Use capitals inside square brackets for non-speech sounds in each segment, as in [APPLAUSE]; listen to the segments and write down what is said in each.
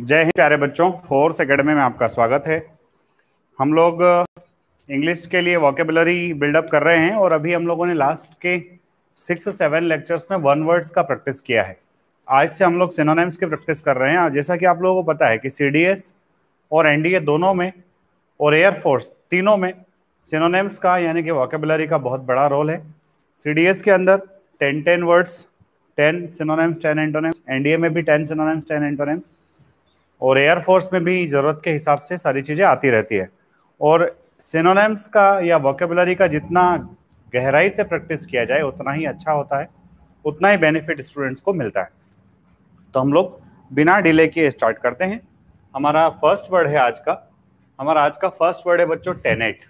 जय हिंद प्यारे बच्चों फोर्स अकेडमी में आपका स्वागत है हम लोग इंग्लिश uh, के लिए वॉकेबलरी बिल्डअप कर रहे हैं और अभी हम लोगों ने लास्ट के सिक्स सेवन लेक्चर्स में वन वर्ड्स का प्रैक्टिस किया है आज से हम लोग सिनोनेम्स की प्रैक्टिस कर रहे हैं जैसा कि आप लोगों को पता है कि सी और एन दोनों में और एयरफोर्स तीनों में सिनोनेम्स का यानी कि वॉकेबलरी का बहुत बड़ा रोल है सी के अंदर ten ten words ten synonyms ten antonyms एन में भी टेन सिनोनेम्स टेन एंटोनेम्स और एयरफोर्स में भी ज़रूरत के हिसाब से सारी चीज़ें आती रहती है और सिनोनेम्स का या वोकेबलरी का जितना गहराई से प्रैक्टिस किया जाए उतना ही अच्छा होता है उतना ही बेनिफिट स्टूडेंट्स को मिलता है तो हम लोग बिना डिले किए स्टार्ट करते हैं हमारा फर्स्ट वर्ड है आज का हमारा आज का फर्स्ट वर्ड है बच्चों tenet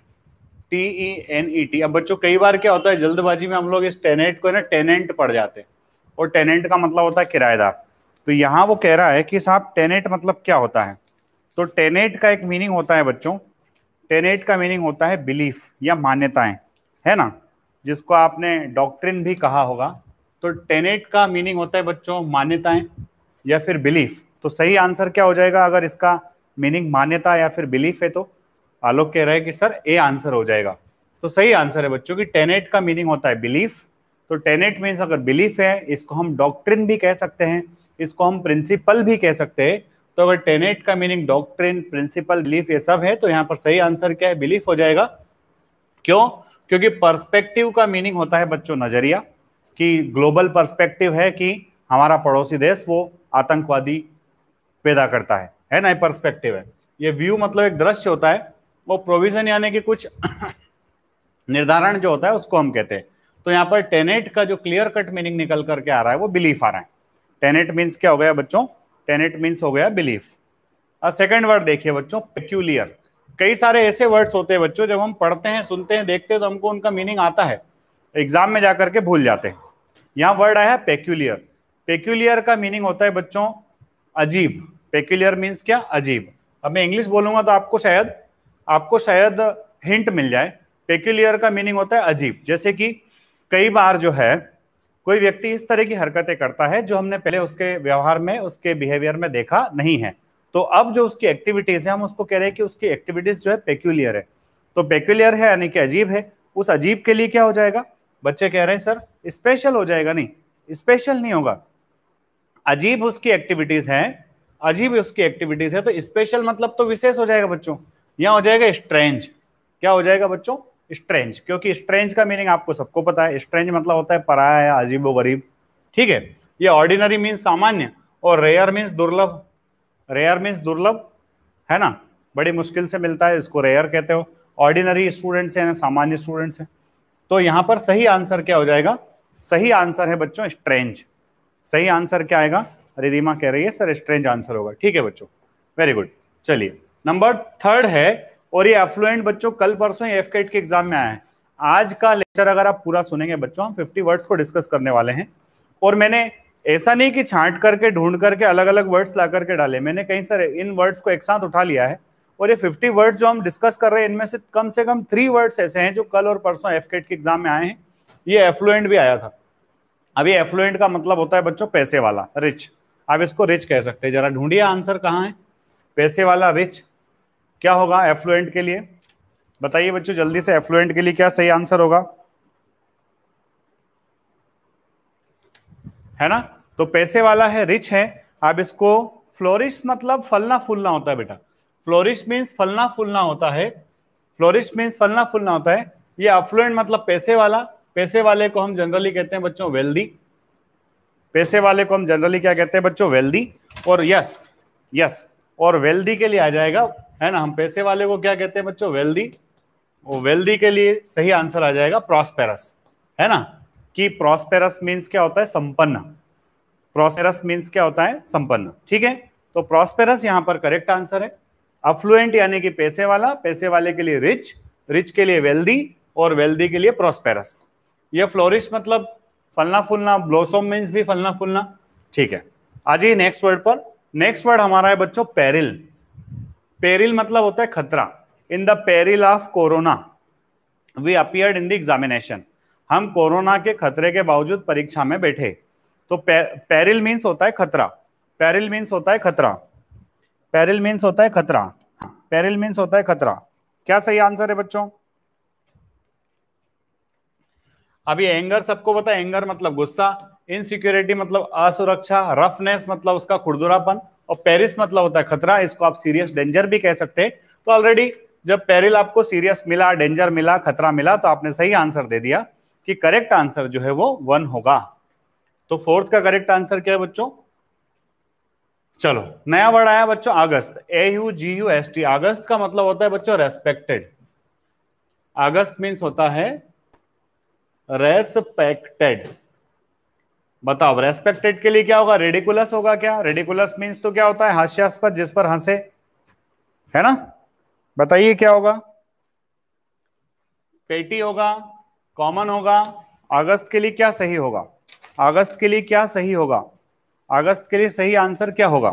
T E N E T अब बच्चों कई बार क्या होता है जल्दबाजी में हम लोग इस टेनेट को ना टेनेंट पढ़ जाते हैं और टेनेंट का मतलब होता है किराएदार तो यहाँ वो कह रहा है कि साहब टेनेट मतलब क्या होता है तो टेनेट का एक मीनिंग होता है बच्चों टेनेट का मीनिंग होता है बिलीफ या मान्यताएं है ना जिसको आपने डॉक्ट्रिन भी कहा होगा तो टेनेट का मीनिंग होता है बच्चों मान्यताएं या फिर बिलीफ तो सही आंसर क्या हो जाएगा अगर इसका मीनिंग मान्यता या फिर बिलीफ है तो आलोक कह रहे हैं कि सर ए आंसर हो जाएगा तो सही आंसर है बच्चों की टेनेट का मीनिंग होता है बिलीफ तो टेनेट मीन्स अगर बिलीफ है इसको हम डॉक्ट्रिन भी कह सकते हैं इसको हम प्रिंसिपल भी कह सकते हैं तो अगर टेनेट का मीनिंग डॉक्ट्रिन प्रिंसिपल बिलीफ ये सब है तो यहाँ पर सही आंसर क्या है बिलीफ हो जाएगा क्यों क्योंकि पर्सपेक्टिव का मीनिंग होता है बच्चों नजरिया कि ग्लोबल पर्सपेक्टिव है कि हमारा पड़ोसी देश वो आतंकवादी पैदा करता है है ना ये पर्सपेक्टिव है ये व्यू मतलब एक दृश्य होता है वो प्रोविजन यानी कि कुछ [COUGHS] निर्धारण जो होता है उसको हम कहते हैं तो यहाँ पर टेनेट का जो क्लियर कट मीनिंग निकल करके आ रहा है वो बिलीफ आ रहा है टेनेट मीन्स क्या हो गया बच्चों टेनेट मीन्स हो गया बिलीफ सेकेंड वर्ड देखिए बच्चों पेक्यूलियर कई सारे ऐसे वर्ड्स होते हैं बच्चों जब हम पढ़ते हैं सुनते हैं देखते हैं तो हमको उनका मीनिंग आता है एग्जाम में जाकर के भूल जाते हैं यहाँ वर्ड आया है पेक्यूलियर पेक्यूलियर का मीनिंग होता है बच्चों अजीब पेक्यूलियर मीन्स क्या अजीब अब मैं इंग्लिश बोलूंगा तो आपको शायद आपको शायद हिंट मिल जाए पेक्यूलियर का मीनिंग होता है अजीब जैसे कि कई बार जो है कोई व्यक्ति इस तरह की हरकतें करता है जो हमने पहले उसके व्यवहार में उसके बिहेवियर में देखा नहीं है तो अब जो उसकी एक्टिविटीज़ है हम उसको कह रहे हैं कि उसकी एक्टिविटीज़ जो है पेक्यूलियर है तो पेक्यूलियर है यानी कि अजीब है उस अजीब के लिए क्या हो जाएगा बच्चे कह रहे हैं सर स्पेशल हो जाएगा नहीं स्पेशल नहीं होगा अजीब उसकी एक्टिविटीज़ हैं अजीब उसकी एक्टिविटीज़ है तो स्पेशल मतलब तो विशेष हो जाएगा बच्चों यहाँ हो जाएगा स्ट्रेंज क्या हो जाएगा बच्चों स्ट्रेंज क्योंकि स्ट्रेंज का मीनिंग आपको सबको पता है स्ट्रेंज मतलब होता है पराया अजीबो गरीब ठीक है ये ऑर्डिनरी मीन्स सामान्य और रेयर मीन्स दुर्लभ रेयर मीन्स दुर्लभ है ना बड़ी मुश्किल से मिलता है इसको रेयर कहते हो ऑर्डिनरी स्टूडेंट्स हैं सामान्य स्टूडेंट्स हैं तो यहाँ पर सही आंसर क्या हो जाएगा सही आंसर है बच्चों स्ट्रेंज सही आंसर क्या आएगा रिदिमा कह रही है सर स्ट्रेंज आंसर होगा ठीक है बच्चों वेरी गुड चलिए नंबर थर्ड है और ये एफ्लुएंट बच्चों कल परसों एफ के एग्जाम में आए हैं आज का लेक्चर अगर आप पूरा सुनेंगे बच्चों हम 50 वर्ड्स को डिस्कस करने वाले हैं और मैंने ऐसा नहीं कि छांट करके ढूंढ करके अलग अलग वर्ड्स ला करके डाले मैंने कहीं सर इन वर्ड्स को एक साथ उठा लिया है और ये 50 वर्ड्स जो हम डिस्कस कर रहे हैं इनमें से कम से कम थ्री वर्ड्स ऐसे हैं जो कल और परसों एफ के एग्जाम में आए हैं ये एफ्लुएंट भी आया था अभी एफ्लुएंट का मतलब होता है बच्चों पैसे वाला रिच आप इसको रिच कह सकते हैं जरा ढूंढिए आंसर कहाँ है पैसे वाला रिच क्या होगा एफ्लुएंट के लिए बताइए बच्चों जल्दी से एफ्लुएंट के लिए क्या सही आंसर होगा है ना तो पैसे वाला है रिच है अब इसको फ्लोरिश मतलब फलना फूलना होता है बेटा फ्लोरिश मीन्स फलना फूलना होता है फ्लोरिश मीन्स फलना फूलना होता है ये अफ्लुएंट मतलब पैसे वाला पैसे वाले को हम जनरली कहते हैं बच्चों वेल्दी पैसे वाले को हम जनरली क्या कहते हैं बच्चों वेल्दी और यस यस और वेल्दी के लिए आ जाएगा है ना हम पैसे वाले को क्या कहते हैं बच्चों वेल्दी वो वेल्दी के लिए सही आंसर आ जाएगा प्रॉस्पेरस है ना कि प्रॉस्पेरस मीन्स क्या होता है संपन्न प्रॉस्पेरस मीन्स क्या होता है संपन्न ठीक है तो प्रॉस्पेरस यहाँ पर करेक्ट आंसर है अफ्लुएंट यानी कि पैसे वाला पैसे वाले के लिए रिच रिच के लिए वेल्दी और वेल्दी के लिए प्रॉस्पेरस ये फ्लोरिश मतलब फलना फूलना ब्लॉसम मीन्स भी फलना फूलना ठीक है आज ही नेक्स्ट वर्ड पर नेक्स्ट वर्ड हमारा है बच्चों पेरिल पेरिल मतलब होता है खतरा in the peril of corona we appeared in the examination हम कोरोना के खतरे के बावजूद परीक्षा में बैठे तो पेरिल मीन्स होता है खतरा पेरिल मीन्स होता है खतरा पेरिल मीन्स होता है खतरा पेरिल हाँ, मीन्स होता है खतरा क्या सही आंसर है बच्चों अभी एंगर सबको पता एंगर मतलब गुस्सा इनसिक्योरिटी मतलब असुरक्षा रफनेस मतलब उसका खुरदुरापन और पेरिस मतलब होता है खतरा इसको आप सीरियस डेंजर भी कह सकते हैं तो ऑलरेडी जब पेरिल आपको सीरियस मिला डेंजर मिला खतरा मिला तो आपने सही आंसर दे दिया कि करेक्ट आंसर जो है वो वन होगा तो फोर्थ का करेक्ट आंसर क्या है बच्चों चलो नया वर्ड आया बच्चों august A U G U S T august का मतलब होता है बच्चों रेस्पेक्टेड अगस्त मीन्स होता है रेस्पेक्टेड बताओ रेस्पेक्टेड के लिए क्या होगा रेडिकुलस होगा क्या रेडिकुलस मीन्स तो क्या होता है हास्यास्पद जिस पर हंसे है ना बताइए क्या होगा पेटी होगा कॉमन होगा अगस्त के लिए क्या सही होगा अगस्त के लिए क्या सही होगा अगस्त के लिए सही आंसर क्या होगा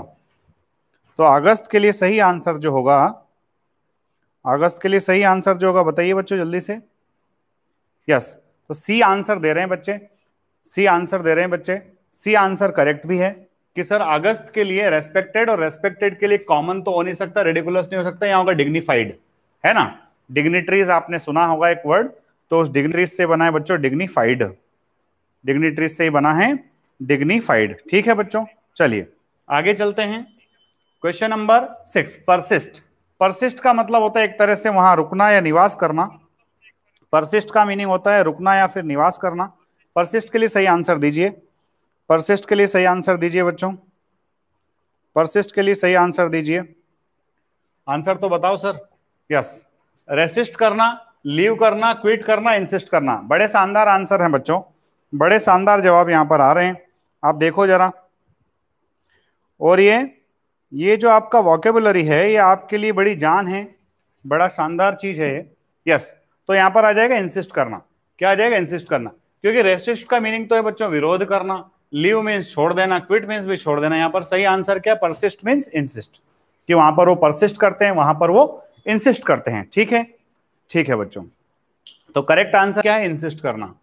तो अगस्त के लिए सही आंसर जो होगा अगस्त के लिए सही आंसर जो होगा बताइए बच्चों जल्दी से यस तो सी आंसर दे रहे हैं बच्चे सी आंसर दे रहे हैं बच्चे सी आंसर करेक्ट भी है कि सर अगस्त के लिए रेस्पेक्टेड और रेस्पेक्टेड के लिए कॉमन तो हो नहीं सकता रेडिकुलस नहीं हो सकता यहाँ होगा डिग्निफाइड है ना डिग्निटरीज आपने सुना होगा एक वर्ड तो उस डिग्निटरीज से बना है बच्चों डिग्निफाइड डिग्निटरीज से ही बना है डिग्निफाइड ठीक है बच्चों चलिए आगे चलते हैं question number six persist persist का मतलब होता है एक तरह से वहां रुकना या निवास करना परसिस्ट का मीनिंग होता है रुकना या फिर निवास करना परसिस्ट के लिए सही आंसर दीजिए परसिस्ट के लिए सही आंसर दीजिए बच्चों परसिस्ट के लिए सही आंसर दीजिए आंसर तो बताओ सर यस रेसिस्ट करना लीव करना क्विट करना इंसिस्ट करना बड़े शानदार आंसर हैं बच्चों बड़े शानदार जवाब यहाँ पर आ रहे हैं आप देखो जरा और ये ये जो आपका वॉकेबुलरी है ये आपके लिए बड़ी जान है बड़ा शानदार चीज़ है ये यस तो यहाँ पर आ जाएगा इंसिस्ट करना क्या आ जाएगा इंसिस्ट करना क्योंकि रेसिस्ट का मीनिंग तो है बच्चों विरोध करना लीव मीन्स छोड़ देना क्विट मीन्स भी छोड़ देना यहाँ पर सही आंसर क्या परसिस्ट मीन्स इंसिस्ट कि वहां पर वो परसिस्ट करते हैं वहां पर वो इंसिस्ट करते हैं ठीक है ठीक है बच्चों तो करेक्ट आंसर क्या है इंसिस्ट करना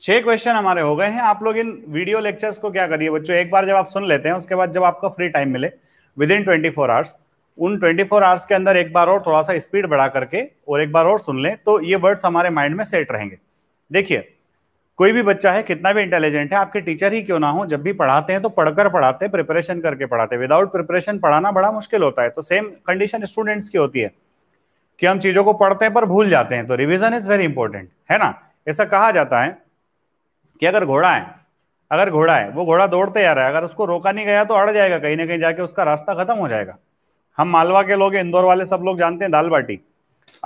छह क्वेश्चन हमारे हो गए हैं आप लोग इन वीडियो लेक्चर्स को क्या करिए बच्चों एक बार जब आप सुन लेते हैं उसके बाद जब आपको फ्री टाइम मिले within twenty four hours उन 24 फोर आवर्स के अंदर एक बार और थोड़ा सा स्पीड बढ़ा करके और एक बार और सुन लें तो ये वर्ड्स हमारे माइंड में सेट रहेंगे देखिए कोई भी बच्चा है कितना भी इंटेलिजेंट है आपके टीचर ही क्यों ना हो जब भी पढ़ाते हैं तो पढ़कर पढ़ाते हैं प्रिपरेशन करके पढ़ाते हैं विदाउट प्रिपरेशन पढ़ाना बड़ा मुश्किल होता है तो सेम कंडीशन स्टूडेंट्स की होती है कि हम चीज़ों को पढ़ते हैं पर भूल जाते हैं तो रिविजन इज़ वेरी इंपॉर्टेंट है ना ऐसा कहा जाता है कि अगर घोड़ा है अगर घोड़ा है वो घोड़ा दौड़ते जा रहा है अगर उसको रोका नहीं गया तो अड़ जाएगा कहीं ना कहीं जाके उसका रास्ता खत्म हो जाएगा हम मालवा के लोग इंदौर वाले सब लोग जानते हैं दाल बाटी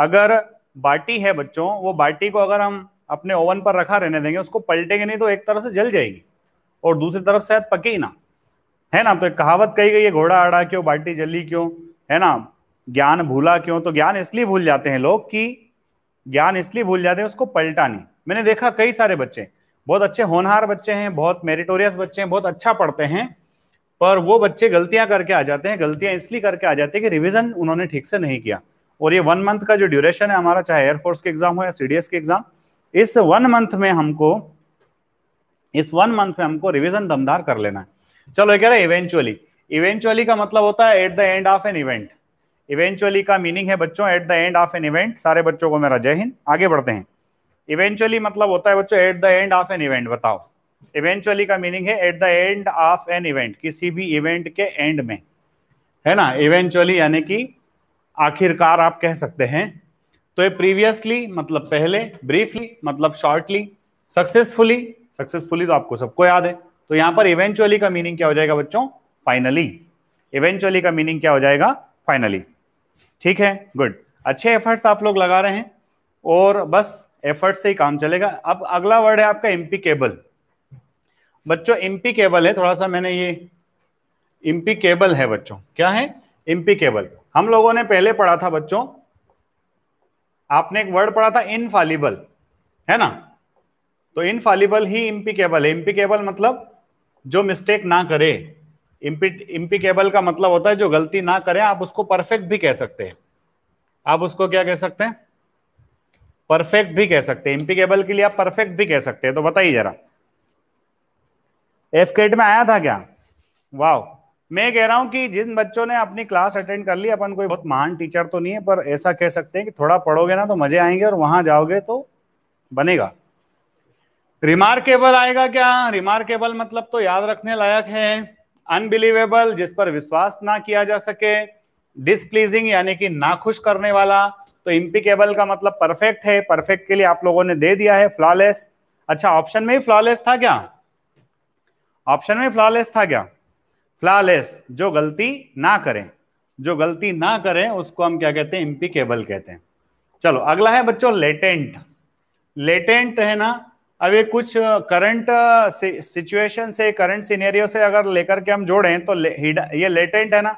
अगर बाटी है बच्चों वो बाटी को अगर हम अपने ओवन पर रखा रहने देंगे उसको पलटेंगे नहीं तो एक तरफ से जल जाएगी और दूसरी तरफ शायद पके ही ना है ना तो एक कहावत कही गई है घोड़ा अड़ा क्यों बाटी जली क्यों है ना ज्ञान भूला क्यों तो ज्ञान इसलिए भूल जाते हैं लोग कि ज्ञान इसलिए भूल जाते हैं उसको पलटा नहीं मैंने देखा कई सारे बच्चे बहुत अच्छे होनहार बच्चे हैं बहुत मेरिटोरियस बच्चे हैं बहुत अच्छा पढ़ते हैं पर वो बच्चे गलतियां करके आ जाते हैं गलतियां इसलिए करके आ जाते हैं कि रिविजन उन्होंने ठीक से नहीं किया और ये वन मंथ का जो ड्यूरेशन है हमारा चाहे एयरफोर्स के एग्जाम हो या सी के एग्जाम इस वन मंथ में हमको इस वन मंथ में हमको रिविजन दमदार कर लेना है चलो कह रहे हैं इवेंचुअली इवेंचुअली का मतलब होता है at the end of an event eventually का मीनिंग है बच्चों at the end of an event सारे बच्चों को मेरा जय हिंद आगे बढ़ते हैं इवेंचुअली मतलब होता है बच्चों at the end of an event बताओ इवेंचुअली का मीनिंग है at the end of an event किसी भी इवेंट के एंड में है ना इवेंचुअली यानी कि आखिरकार आप कह सकते हैं तो ये प्रीवियसली मतलब पहले ब्रीफली मतलब शॉर्टली सक्सेसफुली सक्सेसफुली तो आपको सबको याद है तो यहां पर इवेंचुअली का मीनिंग क्या हो जाएगा बच्चों फाइनली इवेंचुअली का मीनिंग क्या हो जाएगा फाइनली ठीक है गुड अच्छे एफर्ट्स आप लोग लगा रहे हैं और बस एफर्ट से ही काम चलेगा अब अगला वर्ड है आपका इम्पिकेबल बच्चों इम्पिकेबल है थोड़ा सा मैंने ये इम्पिकेबल है बच्चों क्या है इम्पिकेबल हम लोगों ने पहले पढ़ा था बच्चों आपने एक वर्ड पढ़ा था इनफालिबल है ना तो इनफालिबल ही इम्पिकेबल है इम्पिकेबल मतलब जो मिस्टेक ना करे इम्पिकेबल का मतलब होता है जो गलती ना करें आप उसको परफेक्ट भी कह सकते हैं आप उसको क्या कह सकते हैं परफेक्ट भी कह सकते हैं इम्पिकेबल के लिए आप परफेक्ट भी कह सकते हैं तो बताइए जरा एफकेट में आया था क्या वाह मैं कह रहा हूँ कि जिन बच्चों ने अपनी क्लास अटेंड कर ली अपन कोई बहुत महान टीचर तो नहीं है पर ऐसा कह सकते हैं कि थोड़ा पढ़ोगे ना तो मजे आएंगे और वहां जाओगे तो बनेगा रिमार्केबल आएगा क्या रिमार्केबल मतलब तो याद रखने लायक है अनबिलीवेबल जिस पर विश्वास ना किया जा सके डिसप्लीजिंग यानी कि नाखुश करने वाला तो इम्पिकेबल का मतलब परफेक्ट है परफेक्ट के लिए आप लोगों ने दे दिया है फ्लॉलेस अच्छा ऑप्शन में ही फ्लॉलेस था क्या ऑप्शन में फ्लॉलेस था क्या फ्लॉलेस जो गलती ना करें जो गलती ना करें उसको हम क्या कहते हैं इम्पिकेबल कहते हैं चलो अगला है बच्चों लेटेंट लेटेंट है ना अब ये कुछ करंट सिचुएशन से करंट सिनेरियो से अगर लेकर के हम जोड़ें तो ये लेटेंट है ना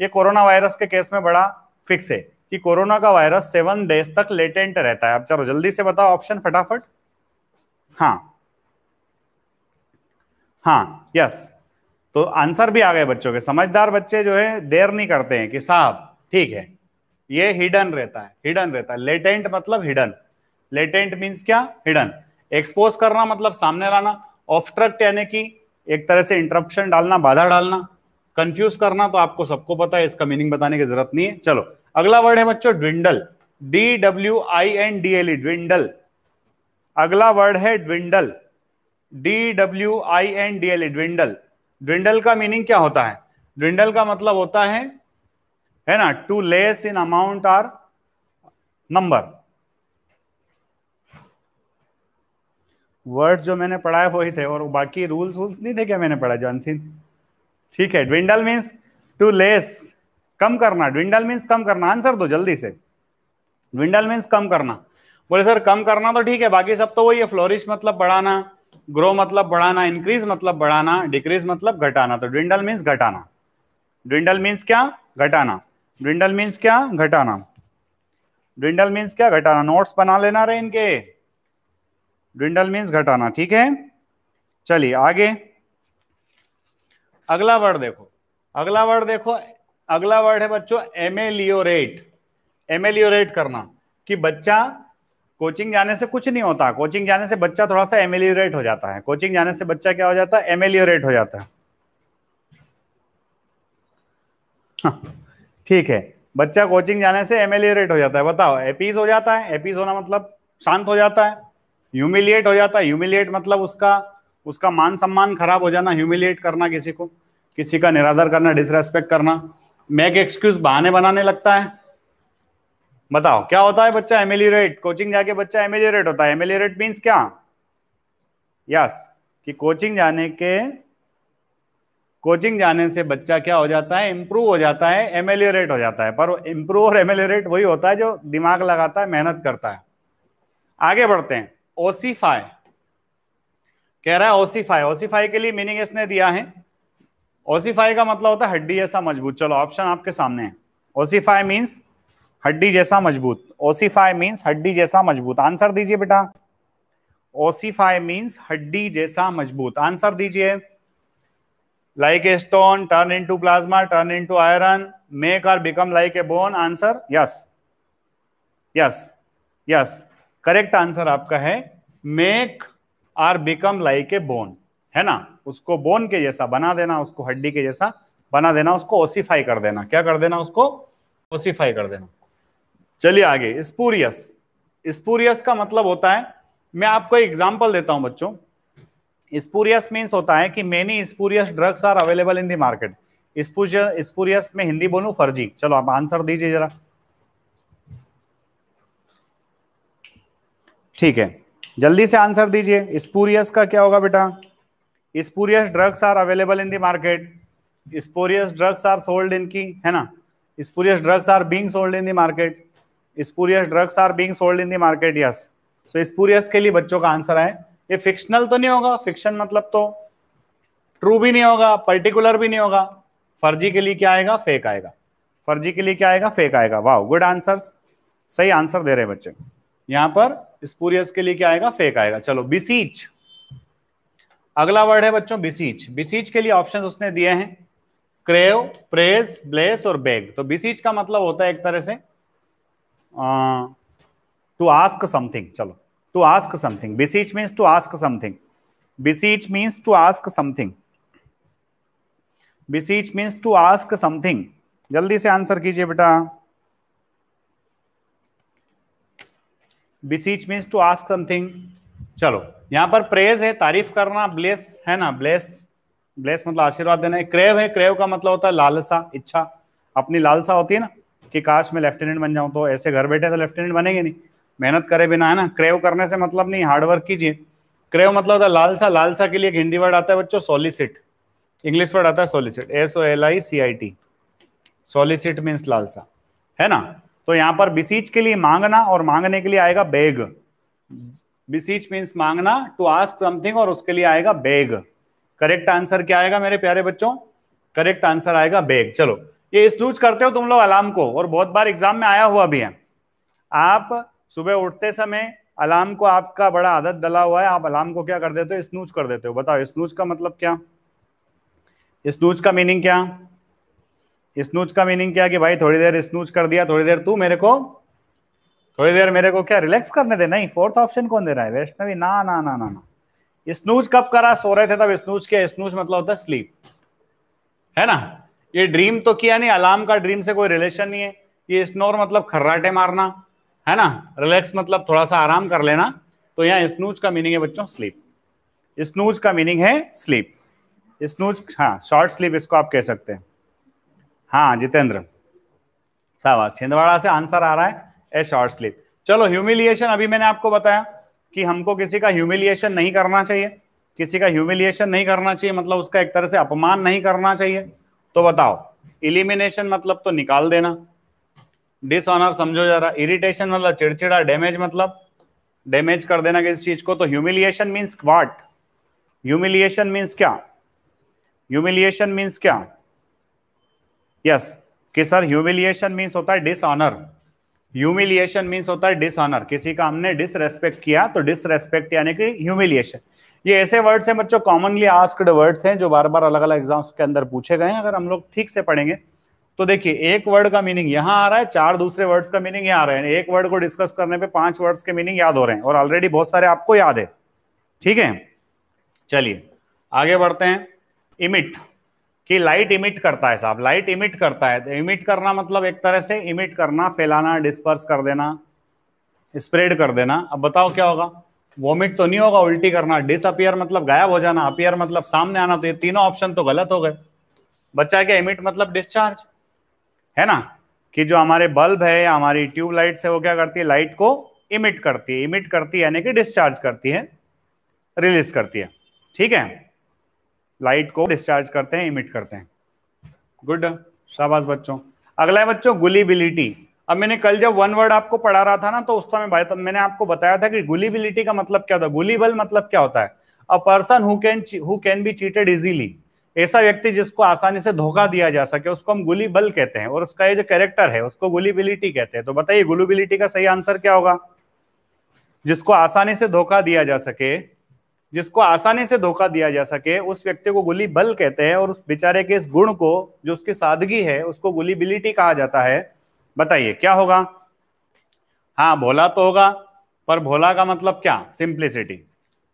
ये कोरोना वायरस के केस में बड़ा फिक्स है कि कोरोना का वायरस सेवन डेज तक लेटेंट रहता है अब चलो जल्दी से बताओ ऑप्शन फटाफट हाँ हाँ यस तो आंसर भी आ गए बच्चों के समझदार बच्चे जो है देर नहीं करते हैं कि साहब ठीक है ये हिडन रहता है हिडन रहता है लेटेंट मतलब हिडन लेटेंट मीन्स क्या हिडन एक्सपोज करना मतलब सामने लाना ऑब्स्ट्रक्ट यानी कि एक तरह से इंटरप्शन डालना बाधा डालना कंफ्यूज करना तो आपको सबको पता है इसका मीनिंग बताने की जरूरत नहीं है चलो अगला वर्ड है बच्चों dwindle D W I N D L E dwindle अगला वर्ड है dwindle D W I N D L E dwindle dwindle का मीनिंग क्या होता है ड्विंडल का मतलब होता है है ना to less in amount or number words जो मैंने पढ़ाए वही थे और बाकी रूल्स वूल्स नहीं थे क्या मैंने पढ़ा जो अनसिन ठीक है ड्विंडल मीन्स टू लेस कम करना ड्विंडल मीन्स कम करना आंसर दो जल्दी से ड्विंडल मीन्स कम करना बोले सर कम करना तो ठीक है बाकी सब तो वही है फ्लोरिश मतलब बढ़ाना ग्रो मतलब बढ़ाना इंक्रीज मतलब बढ़ाना डिक्रीज मतलब घटाना तो ड्रिंडल मीन्स घटाना ड्रिंडल मीन्स क्या घटाना ड्रिंडल मीन्स क्या घटाना ड्रिंडल मीन्स क्या घटाना नोट्स बना लेना रे इनके ड्रिंडल मीन्स घटाना ठीक है चलिए आगे अगला वर्ड देखो अगला वर्ड देखो अगला वर्ड है बच्चों एमेलियोरेट एमेलियोरेट करना कि बच्चा कोचिंग जाने से कुछ नहीं होता कोचिंग जाने से बच्चा थोड़ा सा एमेलियोरेट हो जाता है कोचिंग जाने से बच्चा क्या हो जाता है एमेलियोरेट हो जाता है हाँ, ठीक है बच्चा कोचिंग जाने से एमेलियोरेट हो जाता है बताओ एपीज हो जाता है एपीज होना मतलब शांत हो जाता है ह्यूमिलिएट हो जाता है ह्यूमिलिएट मतलब उसका उसका मान सम्मान खराब हो जाना ह्यूमिलिएट करना किसी को किसी का निरादर करना डिसरेस्पेक्ट करना मैक एक्सक्यूज बहाने बनाने लगता है बताओ क्या होता है बच्चा एमेलिरेट कोचिंग जाके बच्चा एमेलिरेट होता है एमेलिरेट मीन्स क्या यस कि कोचिंग जाने के कोचिंग जाने से बच्चा क्या हो जाता है इम्प्रूव हो जाता है एमेलिरेट हो जाता है पर इंप्रूव और एमेलिरेट वही होता है जो दिमाग लगाता है मेहनत करता है आगे बढ़ते हैं ओसीफाई कह रहा है ओसीफाई ओसीफाई के लिए मीनिंग इसने दिया है ओसीफाई का मतलब होता है हड्डी ऐसा मजबूत चलो ऑप्शन आपके सामने है ओसीफाई मीन्स हड्डी जैसा मजबूत ओसीफाई मीन्स हड्डी जैसा मजबूत आंसर दीजिए बेटा ओसीफाई मीन्स हड्डी जैसा मजबूत आंसर दीजिए like a stone turn into plasma turn into iron make or become like a bone answer yes yes yes correct answer आपका है make or become like a bone है ना उसको बोन के जैसा बना देना उसको हड्डी के जैसा बना देना उसको ओसीफाई कर देना क्या कर देना उसको ओसीफाई कर देना चलिए आगे स्पूरियस स्पूरियस का मतलब होता है मैं आपको एग्जाम्पल देता हूं बच्चों स्पूरियस मीन्स होता है कि many spurious drugs are available in the market spurious में हिंदी बोलू फर्जी चलो आप आंसर दीजिए जरा ठीक है जल्दी से आंसर दीजिए स्पूरियस का क्या होगा बेटा spurious drugs are available in the market spurious drugs are sold इनकी है ना spurious drugs are being sold in the market spurious drugs are being sold in the market yes so spurious के लिए बच्चों का आंसर है ये fictional तो नहीं होगा फिक्शन मतलब तो ट्रू भी नहीं होगा पर्टिकुलर भी नहीं होगा फर्जी के लिए क्या आएगा फेक आएगा फर्जी के लिए क्या आएगा फेक आएगा वाह गुड आंसर सही आंसर दे रहे बच्चे यहां पर स्पूरियस के लिए क्या आएगा फेक आएगा चलो बिसीच अगला वर्ड है बच्चों बिसीच बिसीच के लिए ऑप्शन उसने दिए हैं क्रेव प्रेज ब्लेस और बेग तो बिसीच का मतलब होता है एक तरह से टू आस्क समथिंग चलो to ask something beseech means to ask something beseech means to ask something beseech means to ask something जल्दी से आंसर कीजिए बेटा beseech means to ask something चलो यहां पर प्रेज है तारीफ करना ब्लेस है ना ब्लेस ब्लेस मतलब आशीर्वाद देना है क्रेव है क्रेव का मतलब होता है लालसा इच्छा अपनी लालसा होती है ना कि काश मैं लेफ्टिनेंट बन जाऊँ तो ऐसे घर बैठे तो लेफ्टिनेंट बनेंगे नहीं मेहनत करे बिना है ना क्रेव करने से मतलब नहीं हार्डवर्क कीजिए क्रेव मतलब होता है लालसा लालसा के लिए एक हिंदी वर्ड आता है बच्चों सोलिसिट इंग्लिश वर्ड आता है solicit S O L I C I T solicit means लालसा है ना तो यहाँ पर बिसीच के लिए मांगना और मांगने के लिए आएगा बेग बिसीच मीन्स मांगना टू आस्क समथिंग और उसके लिए आएगा बेग करेक्ट आंसर क्या आएगा मेरे प्यारे बच्चों करेक्ट आंसर आएगा बेग चलो ये स्नूज करते हो तुम लोग अलार्म को और बहुत बार एग्जाम में आया हुआ भी है आप सुबह उठते समय अलार्म को आपका बड़ा आदत डला हुआ है आप अलार्म को क्या कर देते हो स्नूज कर देते हो बताओ स्नूज का मतलब क्या स्नूज का मीनिंग क्या स्नूज का मीनिंग क्या कि भाई थोड़ी देर स्नूज कर दिया थोड़ी देर तू मेरे को थोड़ी देर मेरे को क्या रिलैक्स करने दे नहीं फोर्थ ऑप्शन कौन दे रहा है वैष्णवी ना ना ना ना ना स्नूज कब करा सो रहे थे तब स्नूज के स्नूज मतलब होता है स्लीप है ना ये ड्रीम तो किया नहीं अलार्म का ड्रीम से कोई रिलेशन नहीं है ये स्नोर मतलब खर्राटे मारना है ना रिलैक्स मतलब थोड़ा सा आराम कर लेना तो यहाँ स्नूज का मीनिंग है बच्चों स्लीप स्नूज का मीनिंग है स्लीप स्नूज हाँ शॉर्ट स्लीप इसको आप कह सकते हैं हाँ जितेंद्र शाबाश छिंदवाड़ा से आंसर आ रहा है ए शॉर्ट स्लीप चलो ह्यूमिलिएशन अभी मैंने आपको बताया कि हमको किसी का ह्यूमिलिएशन नहीं करना चाहिए किसी का ह्यूमिलिएशन नहीं करना चाहिए मतलब उसका एक तरह से अपमान नहीं करना चाहिए तो बताओ इलिमिनेशन मतलब तो निकाल देना डिसऑनर समझो जरा इरिटेशन मतलब चिड़चिड़ा डैमेज मतलब डैमेज कर देना किसी चीज को तो humiliation means what humiliation means क्या ह्यूमिलिएशन मीन्स क्या यस yes, कि सर ह्यूमिलिएशन मीन्स होता है डिसऑनर ह्यूमिलिएशन मीन्स होता है डिसऑनर किसी का हमने डिसरेस्पेक्ट किया तो डिसरेस्पेक्ट यानी कि ह्यूमिलिएशन ये ऐसे वर्ड्स हैं बच्चों कॉमनली आस्क्ड वर्ड्स हैं जो बार बार अलग अलग एग्जाम्स के अंदर पूछे गए हैं अगर हम लोग ठीक से पढ़ेंगे तो देखिए एक वर्ड का मीनिंग यहाँ आ रहा है चार दूसरे वर्ड्स का मीनिंग यहाँ आ रहा है एक वर्ड को डिस्कस करने पे पांच वर्ड्स के मीनिंग याद हो रहे हैं और ऑलरेडी बहुत सारे आपको याद है ठीक है चलिए आगे बढ़ते हैं इमिट कि लाइट इमिट करता है साहब लाइट इमिट करता है तो इमिट करना मतलब एक तरह से इमिट करना फैलाना डिस्पर्स कर देना स्प्रेड कर देना अब बताओ क्या होगा वॉमिट तो नहीं होगा उल्टी करना डिसअपियर मतलब गायब हो जाना अपियर मतलब सामने आना तो ये तीनों ऑप्शन तो गलत हो गए बच्चा क्या इमिट मतलब डिस्चार्ज है ना कि जो हमारे बल्ब है या हमारी ट्यूबलाइट है वो क्या करती है लाइट को इमिट करती है इमिट करती है यानी कि डिस्चार्ज करती है रिलीज करती है ठीक है लाइट को डिस्चार्ज करते हैं इमिट करते हैं गुड शाबाश बच्चों अगला है बच्चों गुलीबिलिटी अब मैंने कल जब वन वर्ड आपको पढ़ा रहा था ना तो उस समय भाई तब मैंने आपको बताया था कि गुलीबिलिटी का मतलब क्या होता है गुलीबल मतलब क्या होता है a person who can who can be cheated easily ऐसा व्यक्ति जिसको आसानी से धोखा दिया जा सके उसको हम गुलीबल कहते हैं और उसका ये जो कैरेक्टर है उसको गुलीबिलिटी कहते हैं तो बताइए गुलीबिलिटी का सही आंसर क्या होगा जिसको आसानी से धोखा दिया जा सके जिसको आसानी से धोखा दिया जा सके उस व्यक्ति को गुली बल कहते हैं और उस बेचारे के इस गुण को जो उसकी सादगी है उसको गुलीबिलिटी कहा जाता है बताइए क्या होगा हाँ भोला तो होगा पर भोला का मतलब क्या सिंप्लिसिटी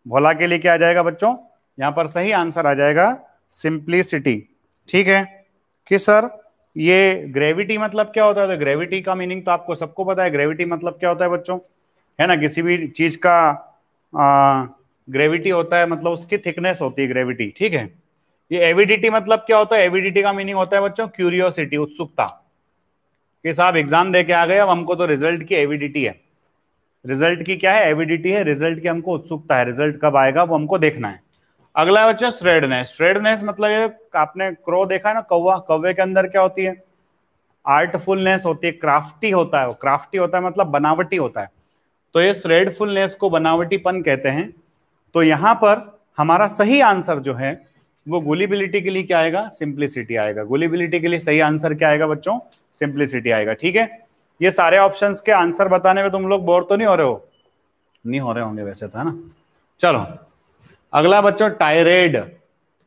भोला के लिए क्या आ जाएगा बच्चों यहां पर सही आंसर आ जाएगा सिंप्लिसिटी ठीक है कि सर ये ग्रेविटी मतलब क्या होता है तो ग्रेविटी का मीनिंग तो आपको सबको पता है ग्रेविटी मतलब क्या होता है बच्चों है ना किसी भी चीज का आ, ग्रेविटी होता है मतलब उसकी थिकनेस होती है ग्रेविटी ठीक है ये एविडिटी मतलब क्या होता है एविडिटी का मीनिंग होता है बच्चों क्यूरियोसिटी उत्सुकता कि साहब एग्जाम दे के आ गए अब हमको तो रिजल्ट की एविडिटी है रिजल्ट की क्या है एविडिटी है रिजल्ट की हमको उत्सुकता है रिजल्ट कब आएगा वो हमको देखना है अगला बच्चा श्रेडनेस श्रेडनेस मतलब ये आपने क्रो देखा है ना कौवा कौवे के अंदर क्या होती है आर्टफुलनेस होती है क्राफ्टी होता है वो क्राफ्टी होता है मतलब बनावटी होता है तो ये श्रेडफुलनेस को बनावटीपन कहते हैं तो यहां पर हमारा सही आंसर जो है वो गोलीबिलिटी के लिए क्या आएगा सिंप्लिसिटी आएगा गोलीबिलिटी के लिए सही आंसर क्या आएगा बच्चों सिंप्लिसिटी आएगा ठीक है ये सारे ऑप्शंस के आंसर बताने में तुम लोग बोर तो नहीं हो रहे हो नहीं हो रहे होंगे वैसे था तो, ना चलो अगला बच्चों टायरेड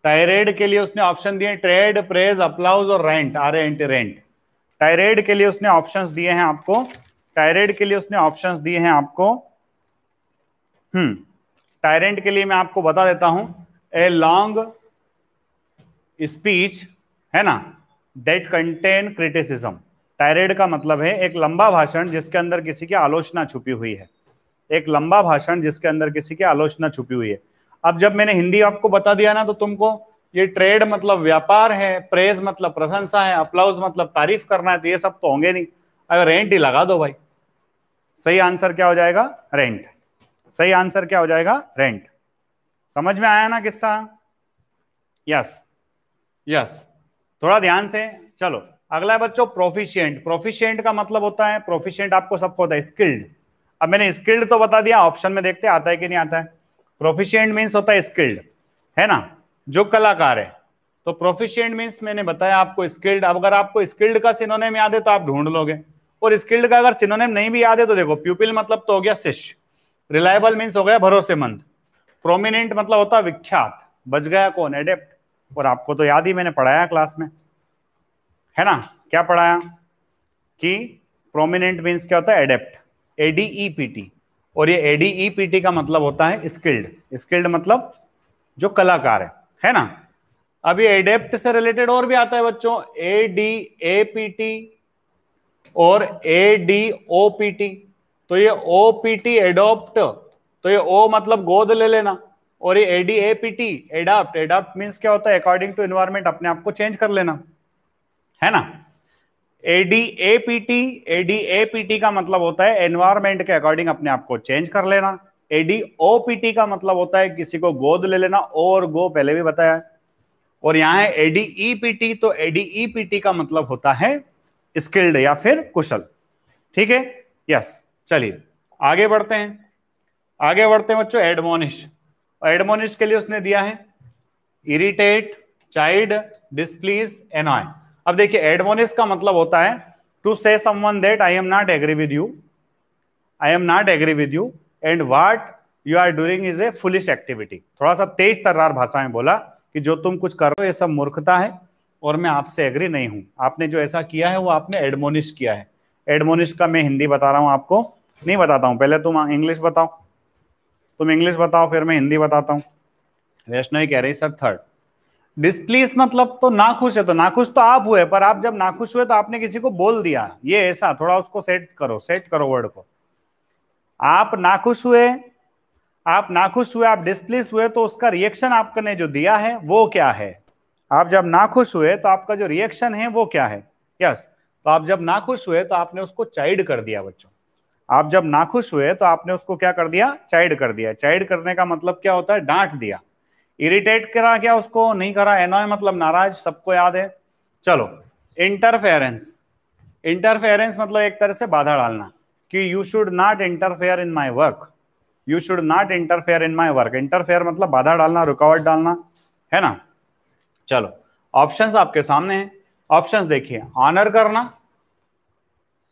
टायरेड के लिए उसने ऑप्शन दिए ट्रेड प्रेज अपलाउज और rent or ant rent tired के लिए उसने ऑप्शन दिए हैं आपको टायरेड के लिए उसने ऑप्शन दिए हैं आपको हम्म टायरेंट के लिए मैं आपको बता देता हूं ए लॉन्ग स्पीच है ना देट कंटेन क्रिटिसिज्म टायरेड का मतलब है एक लंबा भाषण जिसके अंदर किसी की आलोचना छुपी हुई है एक लंबा भाषण जिसके अंदर किसी की आलोचना छुपी हुई है अब जब मैंने हिंदी आपको बता दिया ना तो तुमको ये ट्रेड मतलब व्यापार है प्रेज मतलब प्रशंसा है अपलाउज मतलब तारीफ करना है तो ये सब तो होंगे नहीं अगर रेंट ही लगा दो भाई सही आंसर क्या हो जाएगा रेंट सही आंसर क्या हो जाएगा रेंट समझ में आया ना किस्सा यस यस थोड़ा ध्यान से चलो अगला है बच्चों प्रोफिशियंट प्रोफिशियंट का मतलब होता है प्रोफिशियंट आपको सबको होता है स्किल्ड अब मैंने स्किल्ड तो बता दिया ऑप्शन में देखते आता है कि नहीं आता है प्रोफिशियंट मीन्स होता है स्किल्ड है ना जो कलाकार है तो प्रोफिशियंट मीन्स मैंने बताया आपको स्किल्ड अगर आपको स्किल्ड का सिनोनेम याद है तो आप ढूंढ लोगे और स्किल्ड का अगर सिनोनेम नहीं भी याद है तो देखो प्यूपिल मतलब तो हो गया शिष्य रिलायबल मीन्स हो गया भरोसेमंद प्रोमिनेंट मतलब होता है विख्यात बच गया कौन एडेप्ट और आपको तो याद ही मैंने पढ़ाया क्लास में है ना क्या पढ़ाया कि प्रोमिनेंट मीन्स क्या होता है एडेप्ट एडीईपीटी e और ये एडीईपीटी e का मतलब होता है स्किल्ड स्किल्ड मतलब जो कलाकार है है ना अब ये एडेप्ट से रिलेटेड और भी आता है बच्चों A D A P T और A D O P T तो ये ओ पी टी एडोप्ट तो ये ओ मतलब गोद ले लेना और ये एडीएपीटी एडाप्ट एडाप्ट मीन्स क्या होता है अकॉर्डिंग टू एनवायरमेंट अपने आप को चेंज कर लेना है ना एडीएपीटी एडीएपीटी का मतलब होता है एनवायरमेंट के अकॉर्डिंग अपने आप को चेंज कर लेना एडीओपीटी का मतलब होता है किसी को गोद ले लेना और गो पहले भी बताया और यहाँ है एडीईपीटी e तो एडीईपीटी e का मतलब होता है स्किल्ड या फिर कुशल ठीक है यस चलिए आगे बढ़ते हैं आगे बढ़ते हैं बच्चों एडमोनिश और एडमोनिश के लिए उसने दिया है इरिटेट चाइल्ड डिस्प्लीज एनॉय अब देखिए एडमोनिश का मतलब होता है to say someone that I am not agree with you I am not agree with you and what you are doing is a foolish activity थोड़ा सा तेज तर्रार भाषा में बोला कि जो तुम कुछ कर रहे हो ये सब मूर्खता है और मैं आपसे एग्री नहीं हूं आपने जो ऐसा किया है वो आपने एडमोनिश किया है एडमोनिश का मैं हिंदी बता रहा हूं आपको नहीं बताता हूं पहले तुम इंग्लिश बताओ तुम इंग्लिश बताओ फिर मैं हिंदी बताता हूँ वैष्णवी कह रही सर थर्ड डिस्प्लीस मतलब तो ना खुश है तो नाखुश तो आप हुए पर आप जब ना खुश हुए तो आपने किसी को बोल दिया ये ऐसा थोड़ा उसको सेट करो सेट करो वर्ड को आप ना खुश हुए आप ना खुश हुए आप डिस्प्लीस हुए तो उसका रिएक्शन आपने जो दिया है वो क्या है आप जब ना खुश हुए तो आपका जो रिएक्शन है वो क्या है यस तो आप जब ना खुश हुए तो आपने उसको चाइड कर दिया बच्चों आप जब नाखुश हुए तो आपने उसको क्या कर दिया चाइड कर दिया चाइड करने का मतलब क्या होता है डांट दिया इरिटेट करा क्या उसको नहीं करा एनॉय मतलब नाराज सबको याद है चलो इंटरफेरेंस इंटरफेरेंस मतलब एक तरह से बाधा डालना कि you should not interfere in my work you should not interfere in my work interfere मतलब बाधा डालना रुकावट डालना है ना चलो ऑप्शंस आपके सामने हैं ऑप्शंस देखिए ऑनर करना